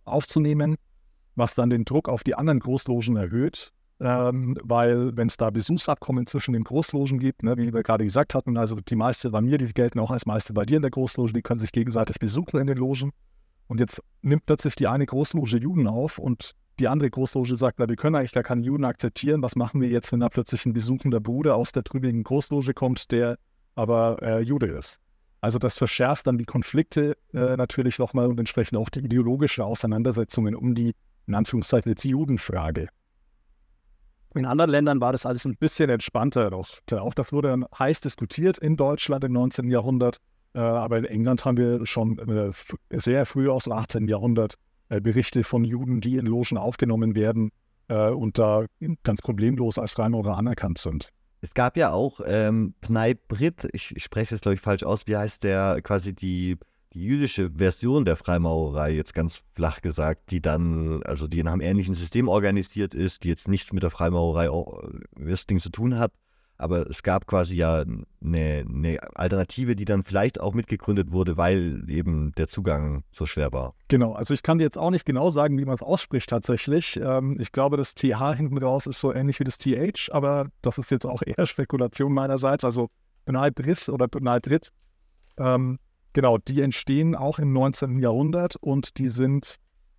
aufzunehmen, was dann den Druck auf die anderen Großlogen erhöht, ähm, weil wenn es da Besuchsabkommen zwischen den Großlogen gibt, ne, wie wir gerade gesagt hatten, also die meisten bei mir, die gelten auch als meiste bei dir in der Großloge, die können sich gegenseitig besuchen in den Logen. Und jetzt nimmt plötzlich die eine Großloge Juden auf und die andere Großloge sagt, na, wir können eigentlich gar keinen Juden akzeptieren. Was machen wir jetzt, wenn da plötzlich ein besuchender Bruder aus der trübigen Großloge kommt, der aber äh, Jude ist? Also das verschärft dann die Konflikte äh, natürlich nochmal und entsprechend auch die ideologische Auseinandersetzungen um die, in Anführungszeichen, jetzt Judenfrage. In anderen Ländern war das alles ein bisschen entspannter. Auch das wurde heiß diskutiert in Deutschland im 19. Jahrhundert. Äh, aber in England haben wir schon äh, sehr früh aus dem 18. Jahrhundert äh, Berichte von Juden, die in Logen aufgenommen werden und da ganz problemlos als Freimaurer anerkannt sind. Es gab ja auch ähm, Pnei Brit, ich, ich spreche es glaube ich falsch aus, wie heißt der quasi die die jüdische Version der Freimaurerei, jetzt ganz flach gesagt, die dann, also die in einem ähnlichen System organisiert ist, die jetzt nichts mit der Freimaurerei Westing äh, zu tun hat, aber es gab quasi ja eine, eine, Alternative, die dann vielleicht auch mitgegründet wurde, weil eben der Zugang so schwer war. Genau, also ich kann dir jetzt auch nicht genau sagen, wie man es ausspricht tatsächlich. Ähm, ich glaube, das TH hinten raus ist so ähnlich wie das TH, aber das ist jetzt auch eher Spekulation meinerseits, also Benai Brith oder Benai Dritt. Ähm, Genau, die entstehen auch im 19. Jahrhundert und die sind,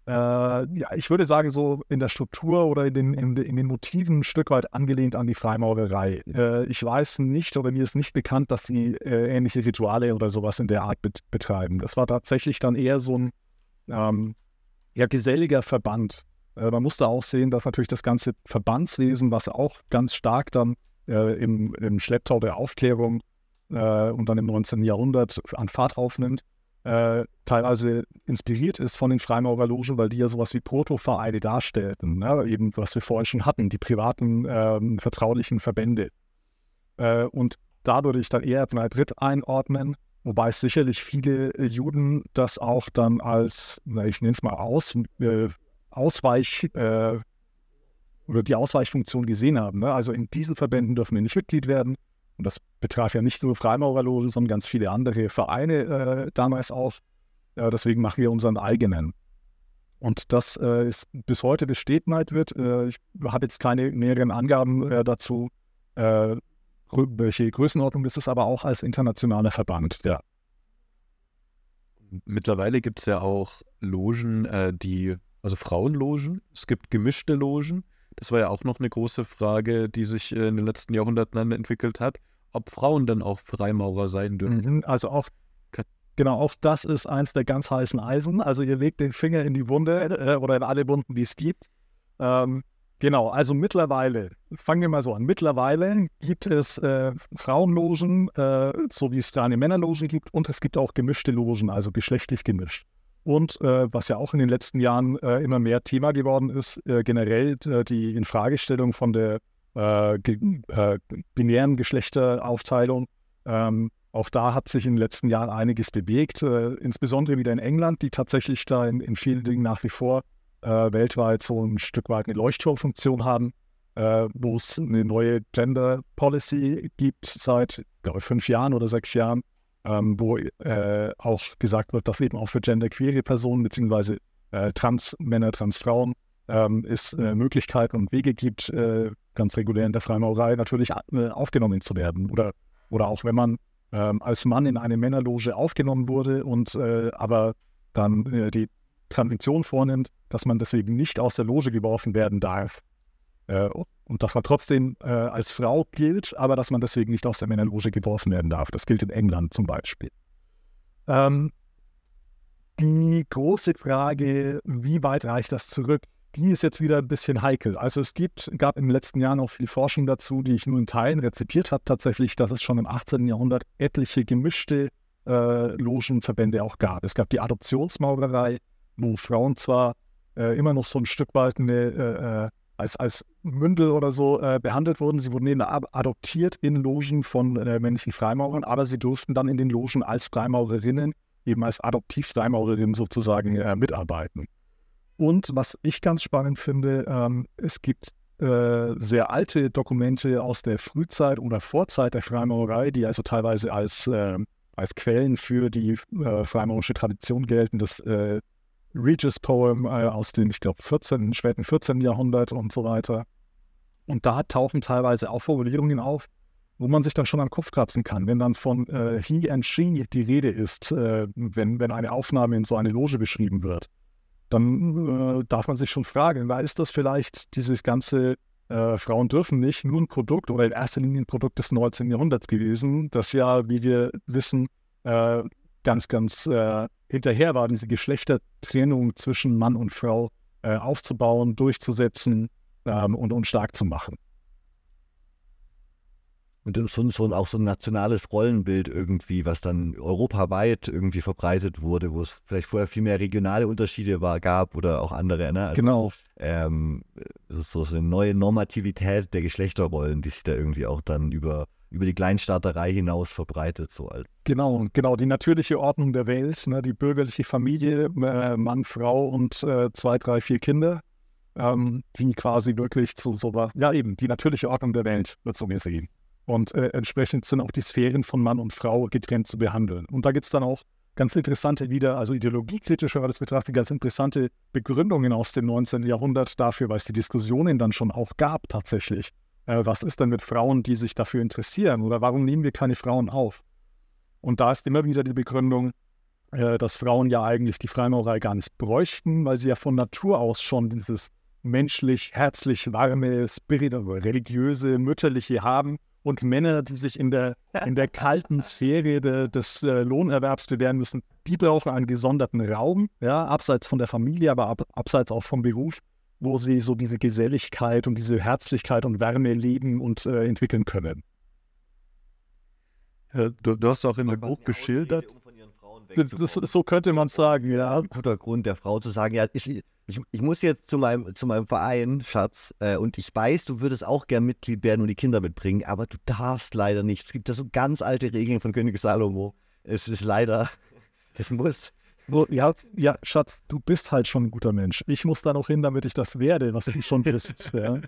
äh, ja, ich würde sagen, so in der Struktur oder in den, in, in den Motiven ein Stück weit angelehnt an die Freimaurerei. Äh, ich weiß nicht oder mir ist nicht bekannt, dass sie äh, ähnliche Rituale oder sowas in der Art bet betreiben. Das war tatsächlich dann eher so ein ähm, ja, geselliger Verband. Äh, man musste auch sehen, dass natürlich das ganze Verbandswesen, was auch ganz stark dann äh, im, im Schlepptau der Aufklärung äh, und dann im 19. Jahrhundert an Fahrt aufnimmt, äh, teilweise inspiriert ist von den Freimaurerlogen, weil die ja sowas wie Protovereine darstellten, ne? eben was wir vorhin schon hatten, die privaten ähm, vertraulichen Verbände. Äh, und da würde ich dann eher Bnei-Brit einordnen, wobei sicherlich viele Juden das auch dann als, na, ich nenne es mal aus, äh, Ausweich äh, oder die Ausweichfunktion gesehen haben. Ne? Also in diesen Verbänden dürfen wir nicht Mitglied werden und das betraf ja nicht nur Freimaurerlogen, sondern ganz viele andere Vereine äh, damals auch. Äh, deswegen machen wir unseren eigenen. Und das äh, ist bis heute besteht halt wird. Äh, ich habe jetzt keine näheren Angaben äh, dazu, äh, welche Größenordnung das ist, aber auch als internationaler Verband, ja. Mittlerweile gibt es ja auch Logen, die, also Frauenlogen, es gibt gemischte Logen das war ja auch noch eine große Frage, die sich äh, in den letzten Jahrhunderten entwickelt hat, ob Frauen dann auch Freimaurer sein dürfen. Mhm, also auch Genau, auch das ist eins der ganz heißen Eisen. Also ihr legt den Finger in die Wunde äh, oder in alle Wunden, die es gibt. Ähm, genau, also mittlerweile, fangen wir mal so an, mittlerweile gibt es äh, Frauenlogen, äh, so wie es da eine Männerlogen gibt und es gibt auch gemischte Logen, also geschlechtlich gemischt. Und äh, was ja auch in den letzten Jahren äh, immer mehr Thema geworden ist, äh, generell die Infragestellung von der äh, ge äh, binären Geschlechteraufteilung. Ähm, auch da hat sich in den letzten Jahren einiges bewegt, äh, insbesondere wieder in England, die tatsächlich da in, in vielen Dingen nach wie vor weltweit so ein Stück weit eine Leuchtturmfunktion haben, wo es eine neue Gender Policy gibt seit, glaube ich, fünf Jahren oder sechs Jahren, ähm, wo äh, auch gesagt wird, dass eben auch für genderqueere Personen beziehungsweise äh, Transmänner, Transfrauen ähm, es äh, Möglichkeiten und Wege gibt, äh, ganz regulär in der Freimaurerei natürlich äh, aufgenommen zu werden. Oder, oder auch wenn man ähm, als Mann in eine Männerloge aufgenommen wurde und äh, aber dann die Transition vornimmt, dass man deswegen nicht aus der Loge geworfen werden darf. Äh, und dass man trotzdem äh, als Frau gilt, aber dass man deswegen nicht aus der Männerloge geworfen werden darf. Das gilt in England zum Beispiel. Ähm, die große Frage, wie weit reicht das zurück, die ist jetzt wieder ein bisschen heikel. Also es gibt, gab in den letzten Jahren auch viel Forschung dazu, die ich nur in Teilen rezipiert habe, tatsächlich, dass es schon im 18. Jahrhundert etliche gemischte äh, Logenverbände auch gab. Es gab die Adoptionsmaurerei, wo Frauen zwar äh, immer noch so ein Stück weit eine äh, äh, als, als Mündel oder so äh, behandelt wurden. Sie wurden eben adoptiert in Logen von äh, männlichen Freimaurern, aber sie durften dann in den Logen als Freimaurerinnen, eben als Adoptiv-Freimaurerinnen sozusagen äh, mitarbeiten. Und was ich ganz spannend finde, ähm, es gibt äh, sehr alte Dokumente aus der Frühzeit oder Vorzeit der Freimaurerei, die also teilweise als, ähm, als Quellen für die äh, freimaurische Tradition gelten. Das äh, Regis Poem äh, aus dem, ich glaube, 14, späten 14. Jahrhundert und so weiter. Und da tauchen teilweise auch Formulierungen auf, wo man sich dann schon am Kopf kratzen kann, wenn dann von äh, he and she die Rede ist, äh, wenn, wenn eine Aufnahme in so eine Loge beschrieben wird. Dann äh, darf man sich schon fragen, war ist das vielleicht dieses ganze äh, Frauen dürfen nicht nur ein Produkt oder in erster Linie ein Produkt des 19. Jahrhunderts gewesen, das ja, wie wir wissen, äh, ganz, ganz hinterher war, diese Geschlechtertrennung zwischen Mann und Frau äh, aufzubauen, durchzusetzen ähm, und, und stark zu machen. Und so, so auch so ein nationales Rollenbild irgendwie, was dann europaweit irgendwie verbreitet wurde, wo es vielleicht vorher viel mehr regionale Unterschiede war, gab oder auch andere. Ne? Also, genau. Ähm, so, so eine neue Normativität der Geschlechterrollen, die sich da irgendwie auch dann über über die Kleinstaaterei hinaus verbreitet, so als. Genau, genau, die natürliche Ordnung der Welt, ne, die bürgerliche Familie, äh, Mann, Frau und äh, zwei, drei, vier Kinder, ähm, die quasi wirklich zu sowas, ja eben, die natürliche Ordnung der Welt wird so gesehen. Und äh, entsprechend sind auch die Sphären von Mann und Frau getrennt zu behandeln. Und da gibt es dann auch ganz interessante wieder, also ideologiekritischer das betrachtet, ganz interessante Begründungen aus dem 19. Jahrhundert dafür, weil es die Diskussionen dann schon auch gab tatsächlich äh, was ist denn mit Frauen, die sich dafür interessieren oder warum nehmen wir keine Frauen auf? Und da ist immer wieder die Begründung, äh, dass Frauen ja eigentlich die Freimaurerei gar nicht bräuchten, weil sie ja von Natur aus schon dieses menschlich, herzlich, warme, spirituelle, also religiöse, mütterliche haben und Männer, die sich in der, in der kalten Sphäre de, des äh, Lohnerwerbs bewähren müssen, die brauchen einen gesonderten Raum, ja, abseits von der Familie, aber ab, abseits auch vom Beruf wo sie so diese Geselligkeit und diese Herzlichkeit und Wärme leben und äh, entwickeln können. Ja, du, du, hast auch in immer Buch geschildert. Das, das, so könnte man sagen, ja. Ein guter Grund der Frau zu sagen, ja, ich, ich, ich muss jetzt zu meinem, zu meinem Verein, Schatz, äh, und ich weiß, du würdest auch gern Mitglied werden und die Kinder mitbringen, aber du darfst leider nicht. Es gibt da so ganz alte Regeln von König Salomo. Es ist leider, ich muss, so, ja, ja, Schatz, du bist halt schon ein guter Mensch. Ich muss da noch hin, damit ich das werde, was du schon bist. Ja.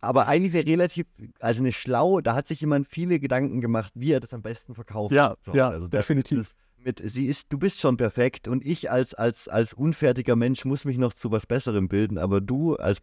Aber eigentlich eine relativ, also eine schlaue, da hat sich jemand viele Gedanken gemacht, wie er das am besten verkauft. Ja, so, ja, also definitiv. Mit, sie ist, du bist schon perfekt und ich als, als, als unfertiger Mensch muss mich noch zu was Besserem bilden, aber du als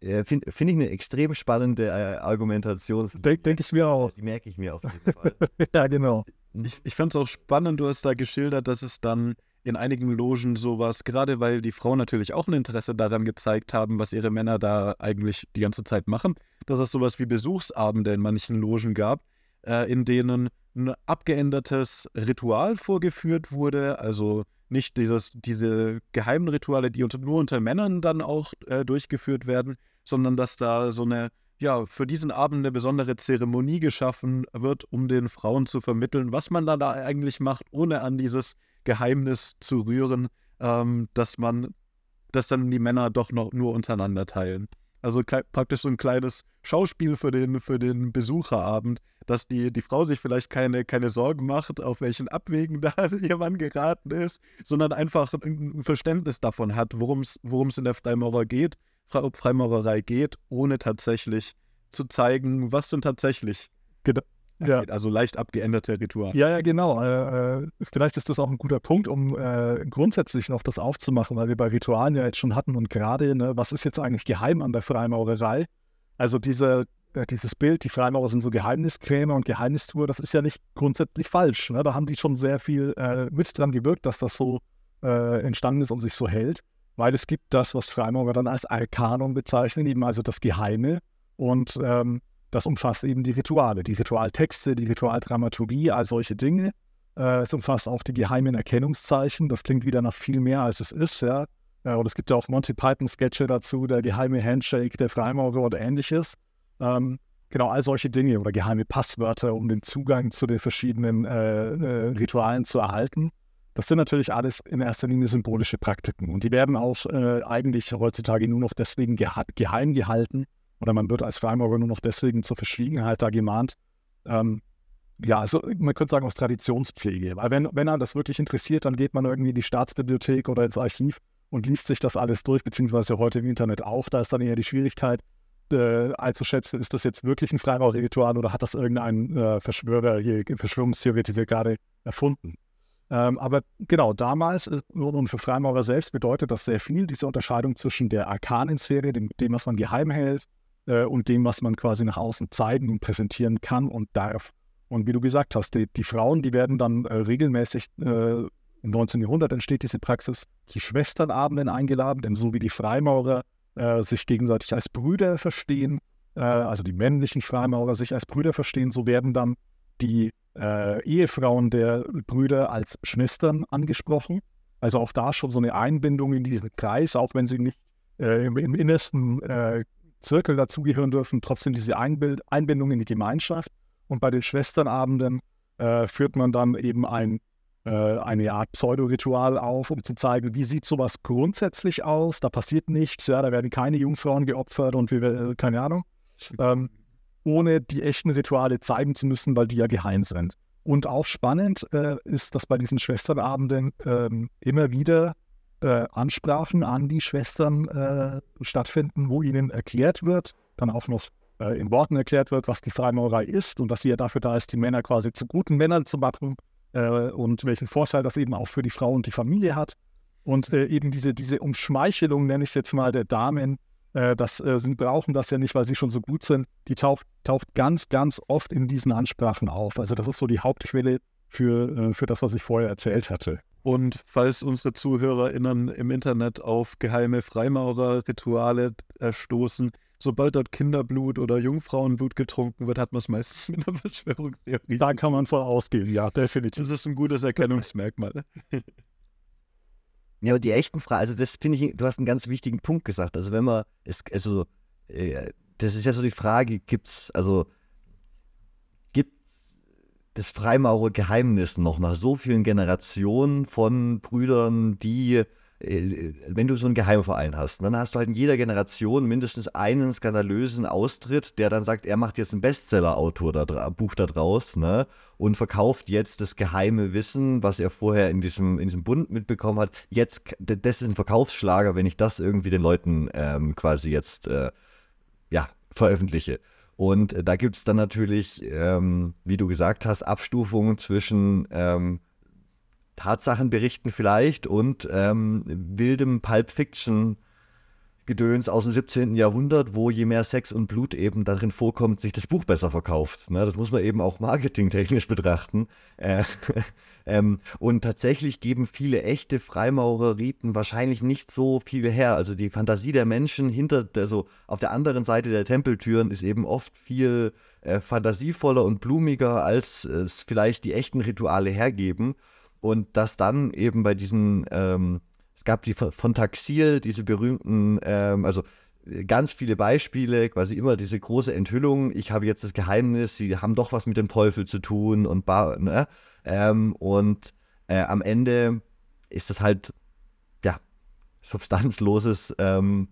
äh, finde find ich eine extrem spannende äh, Argumentation. Denke denk ich mir auch. Die merke ich mir auf jeden Fall. ja, genau. Ich, ich fand es auch spannend, du hast da geschildert, dass es dann in einigen Logen sowas, gerade weil die Frauen natürlich auch ein Interesse daran gezeigt haben, was ihre Männer da eigentlich die ganze Zeit machen, dass es sowas wie Besuchsabende in manchen Logen gab, äh, in denen ein abgeändertes Ritual vorgeführt wurde, also nicht dieses, diese geheimen Rituale, die unter, nur unter Männern dann auch äh, durchgeführt werden, sondern dass da so eine ja, für diesen Abend eine besondere Zeremonie geschaffen wird, um den Frauen zu vermitteln, was man da, eigentlich macht, ohne an dieses Geheimnis zu rühren, ähm, dass man, dass dann die Männer doch noch nur untereinander teilen. Also praktisch so ein kleines Schauspiel für den, für den Besucherabend, dass die, die Frau sich vielleicht keine, keine Sorgen macht, auf welchen Abwegen da ihr Mann geraten ist, sondern einfach ein Verständnis davon hat, worum es in der Freimaurer geht Freimaurerei geht, ohne tatsächlich zu zeigen, was denn tatsächlich genau. Ja. Also leicht abgeänderte Rituale. Ja, ja, genau. Äh, äh, vielleicht ist das auch ein guter Punkt, um äh, grundsätzlich noch das aufzumachen, weil wir bei Ritualen ja jetzt schon hatten und gerade, ne, was ist jetzt eigentlich geheim an der Freimaurerei? Also diese, äh, dieses Bild, die Freimaurer sind so Geheimniskrämer und Geheimnistour, das ist ja nicht grundsätzlich falsch. Ne? Da haben die schon sehr viel äh, mit dran gewirkt, dass das so äh, entstanden ist und sich so hält weil es gibt das, was Freimaurer dann als Arkanum bezeichnen, eben also das Geheime. Und ähm, das umfasst eben die Rituale, die Ritualtexte, die Ritualdramaturgie, all solche Dinge. Äh, es umfasst auch die geheimen Erkennungszeichen. Das klingt wieder nach viel mehr, als es ist. Ja? Äh, und es gibt ja auch Monty Python-Sketche dazu, der geheime Handshake der Freimaurer oder ähnliches. Ähm, genau, all solche Dinge oder geheime Passwörter, um den Zugang zu den verschiedenen äh, äh Ritualen zu erhalten. Das sind natürlich alles in erster Linie symbolische Praktiken und die werden auch äh, eigentlich heutzutage nur noch deswegen geheim gehalten oder man wird als Freimaurer nur noch deswegen zur Verschwiegenheit da gemahnt. Ähm, ja, also man könnte sagen aus Traditionspflege, weil wenn, wenn einen das wirklich interessiert, dann geht man irgendwie in die Staatsbibliothek oder ins Archiv und liest sich das alles durch, beziehungsweise heute im Internet auch. Da ist dann eher die Schwierigkeit äh, einzuschätzen, ist das jetzt wirklich ein Freimaurerritual oder hat das irgendein äh, Verschwörer hier, Verschwörungstheoretiker gerade erfunden? Ähm, aber genau, damals äh, und für Freimaurer selbst bedeutet das sehr viel, diese Unterscheidung zwischen der Arkanensphäre, dem, dem was man geheim hält, äh, und dem, was man quasi nach außen zeigen und präsentieren kann und darf. Und wie du gesagt hast, die, die Frauen, die werden dann äh, regelmäßig, äh, im 19. Jahrhundert entsteht diese Praxis, zu Schwesternabenden eingeladen, denn so wie die Freimaurer äh, sich gegenseitig als Brüder verstehen, äh, also die männlichen Freimaurer sich als Brüder verstehen, so werden dann die äh, Ehefrauen der Brüder als Schwestern angesprochen. Also auch da schon so eine Einbindung in diesen Kreis, auch wenn sie nicht äh, im, im, innersten äh, Zirkel dazugehören dürfen, trotzdem diese Einbild Einbindung in die Gemeinschaft. Und bei den Schwesternabenden äh, führt man dann eben ein, äh, eine Art Pseudoritual auf, um zu zeigen, wie sieht sowas grundsätzlich aus. Da passiert nichts, ja, da werden keine Jungfrauen geopfert und wir, äh, keine Ahnung. Ähm, ohne die echten Rituale zeigen zu müssen, weil die ja geheim sind. Und auch spannend äh, ist, dass bei diesen Schwesternabenden äh, immer wieder äh, Ansprachen an die Schwestern äh, stattfinden, wo ihnen erklärt wird, dann auch noch äh, in Worten erklärt wird, was die Freimaurerei ist und dass sie ja dafür da ist, die Männer quasi zu guten Männern zu machen äh, und welchen Vorteil das eben auch für die Frau und die Familie hat. Und eben diese, diese Umschmeichelung, nenne ich es jetzt mal, der Damen, äh, das, äh, sie brauchen das ja nicht, weil sie schon so gut sind. Die taucht, taucht ganz, ganz oft in diesen Ansprachen auf. Also das ist so die Hauptquelle für, äh, für das, was ich vorher erzählt hatte. Und falls unsere ZuhörerInnen im Internet auf geheime Freimaurer-Rituale stoßen, sobald dort Kinderblut oder Jungfrauenblut getrunken wird, hat man es meistens mit einer Verschwörungstheorie. Da kann man voll ausgehen, ja, definitiv. Das ist ein gutes Erkennungsmerkmal. Ja, aber die echten Fragen, also das finde ich, du hast einen ganz wichtigen Punkt gesagt. Also wenn man, es, also äh, das ist ja so die Frage, gibt's, also gibt's das Freimaurer-Geheimnis noch nach so vielen Generationen von Brüdern, die äh, wenn du so einen Geheimverein hast, dann hast du halt in jeder Generation mindestens einen skandalösen Austritt, der dann sagt, er macht jetzt ein Bestseller-Autor, da, Buch da draus, ne? Und verkauft jetzt das geheime Wissen, was er vorher in diesem, in diesem Bund mitbekommen hat. Jetzt, das ist ein Verkaufsschlager, wenn ich das irgendwie den Leuten ähm, quasi jetzt, äh, ja, veröffentliche. Und äh, da gibt es dann natürlich, ähm, wie du gesagt hast, Abstufungen zwischen ähm, Tatsachenberichten vielleicht und ähm, wildem Pulp Fiction Gedöns aus dem 17. Jahrhundert, wo je mehr Sex und Blut eben darin vorkommt, sich das Buch besser verkauft. Ne, das muss man eben auch marketingtechnisch betrachten. Äh, ähm, und tatsächlich geben viele echte Freimaurerriten wahrscheinlich nicht so viel her. Also die Fantasie der Menschen hinter, also auf der anderen Seite der Tempeltüren ist eben oft viel äh, fantasievoller und blumiger, als es vielleicht die echten Rituale hergeben. Und dass dann eben bei diesen, ähm, es gab die von Taxil, diese berühmten, ähm, also äh, ganz viele Beispiele, quasi immer diese große Enthüllung, ich habe jetzt das Geheimnis, sie haben doch was mit dem Teufel zu tun und ba, ne? Ähm, und äh, am Ende ist das halt, ja, substanzloses ähm,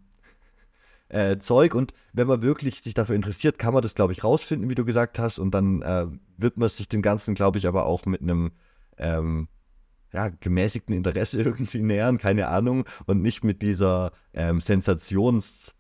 äh, Zeug. Und wenn man wirklich sich dafür interessiert, kann man das, glaube ich, rausfinden, wie du gesagt hast. Und dann äh, wird man sich dem Ganzen, glaube ich, aber auch mit einem ähm, ja, gemäßigten Interesse irgendwie nähern, keine Ahnung, und nicht mit dieser ähm, Sensationslust,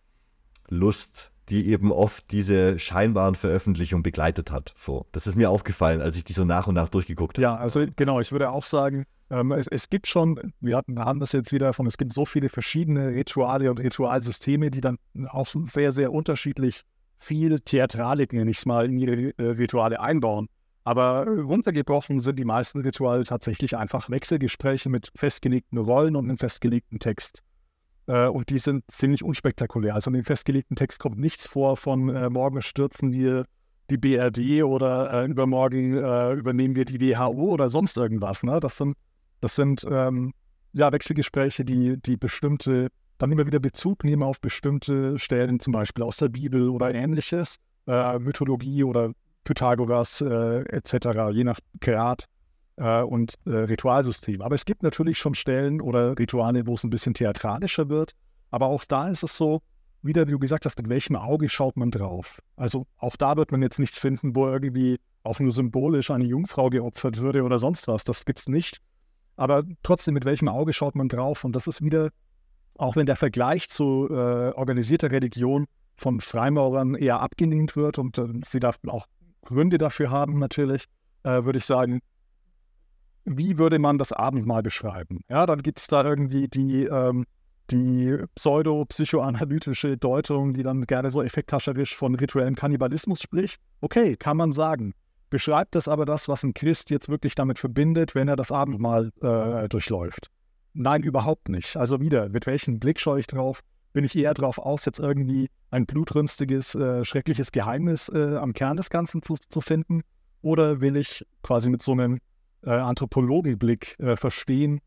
die eben oft diese scheinbaren Veröffentlichungen begleitet hat. So, das ist mir aufgefallen, als ich die so nach und nach durchgeguckt habe. Ja, also genau, ich würde auch sagen, ähm, es, es, gibt schon, wir hatten, haben das jetzt wieder davon, es gibt so viele verschiedene Rituale und Ritualsysteme, die dann auch sehr, sehr unterschiedlich viel Theatralik, nenne ich es mal, in ihre äh, Rituale einbauen. Aber äh, runtergebrochen sind die meisten Rituale tatsächlich einfach Wechselgespräche mit festgelegten Rollen und einem festgelegten Text. Äh, und die sind ziemlich unspektakulär. Also in dem festgelegten Text kommt nichts vor von äh, morgen stürzen wir die BRD oder äh, übermorgen äh, übernehmen wir die WHO oder sonst irgendwas. Ne? Das sind, das sind ähm, ja, Wechselgespräche, die, die bestimmte, dann immer wieder Bezug nehmen auf bestimmte Stellen, zum Beispiel aus der Bibel oder ähnliches, äh, Mythologie oder Pythagoras äh, etc., je nach Grad äh, und äh, Ritualsystem. Aber es gibt natürlich schon Stellen oder Rituale, wo es ein bisschen theatralischer wird. Aber auch da ist es so, wieder wie du gesagt hast, mit welchem Auge schaut man drauf? Also auch da wird man jetzt nichts finden, wo irgendwie auch nur symbolisch eine Jungfrau geopfert würde oder sonst was. Das gibt es nicht. Aber trotzdem, mit welchem Auge schaut man drauf? Und das ist wieder, auch wenn der Vergleich zu äh, organisierter Religion von Freimaurern eher abgenehmt wird und äh, sie da auch Gründe dafür haben natürlich, äh, würde ich sagen, wie würde man das Abendmahl beschreiben? Ja, dann gibt es da irgendwie die, ähm, die pseudo-psychoanalytische Deutung, die dann gerne so effekthascherisch von rituellem Kannibalismus spricht. Okay, kann man sagen. Beschreibt das aber das, was ein Christ jetzt wirklich damit verbindet, wenn er das Abendmahl äh, durchläuft? Nein, überhaupt nicht. Also wieder, mit welchem Blick schaue ich drauf? bin ich eher darauf aus, jetzt irgendwie ein blutrünstiges, äh, schreckliches Geheimnis äh, am Kern des Ganzen zu, zu, finden? Oder will ich quasi mit so einem äh, Anthropologenblick äh, verstehen,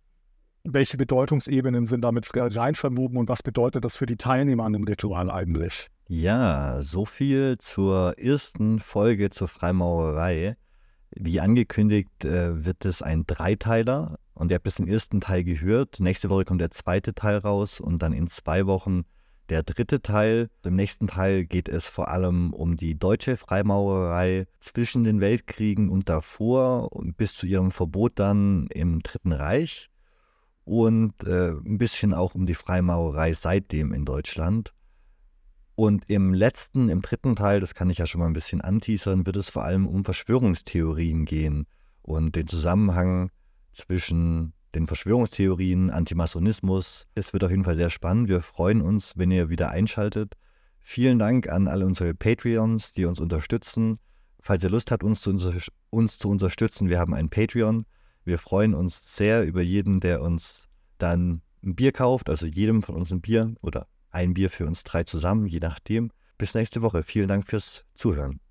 welche Bedeutungsebenen sind damit reinvermogen und was bedeutet das für die Teilnehmer an dem Ritual eigentlich? Ja, so viel zur ersten Folge zur Freimaurerei. Wie angekündigt, äh, wird es ein Dreiteiler und ihr habt bis den ersten Teil gehört. Nächste Woche kommt der zweite Teil raus und dann in zwei Wochen der dritte Teil. Im nächsten Teil geht es vor allem um die deutsche Freimaurerei zwischen den Weltkriegen und davor und bis zu ihrem Verbot dann im Dritten Reich und äh, ein bisschen auch um die Freimaurerei seitdem in Deutschland. Und im letzten, im dritten Teil, das kann ich ja schon mal ein bisschen anteasern, wird es vor allem um Verschwörungstheorien gehen und den Zusammenhang zwischen den Verschwörungstheorien, Antimasonismus. Es wird auf jeden Fall sehr spannend. Wir freuen uns, wenn ihr wieder einschaltet. Vielen Dank an alle unsere Patreons, die uns unterstützen. Falls ihr Lust habt, uns zu, uns zu unterstützen, wir haben einen Patreon. Wir freuen uns sehr über jeden, der uns dann ein Bier kauft, also jedem von uns ein Bier oder ein Bier für uns drei zusammen, je nachdem. Bis nächste Woche. Vielen Dank fürs Zuhören.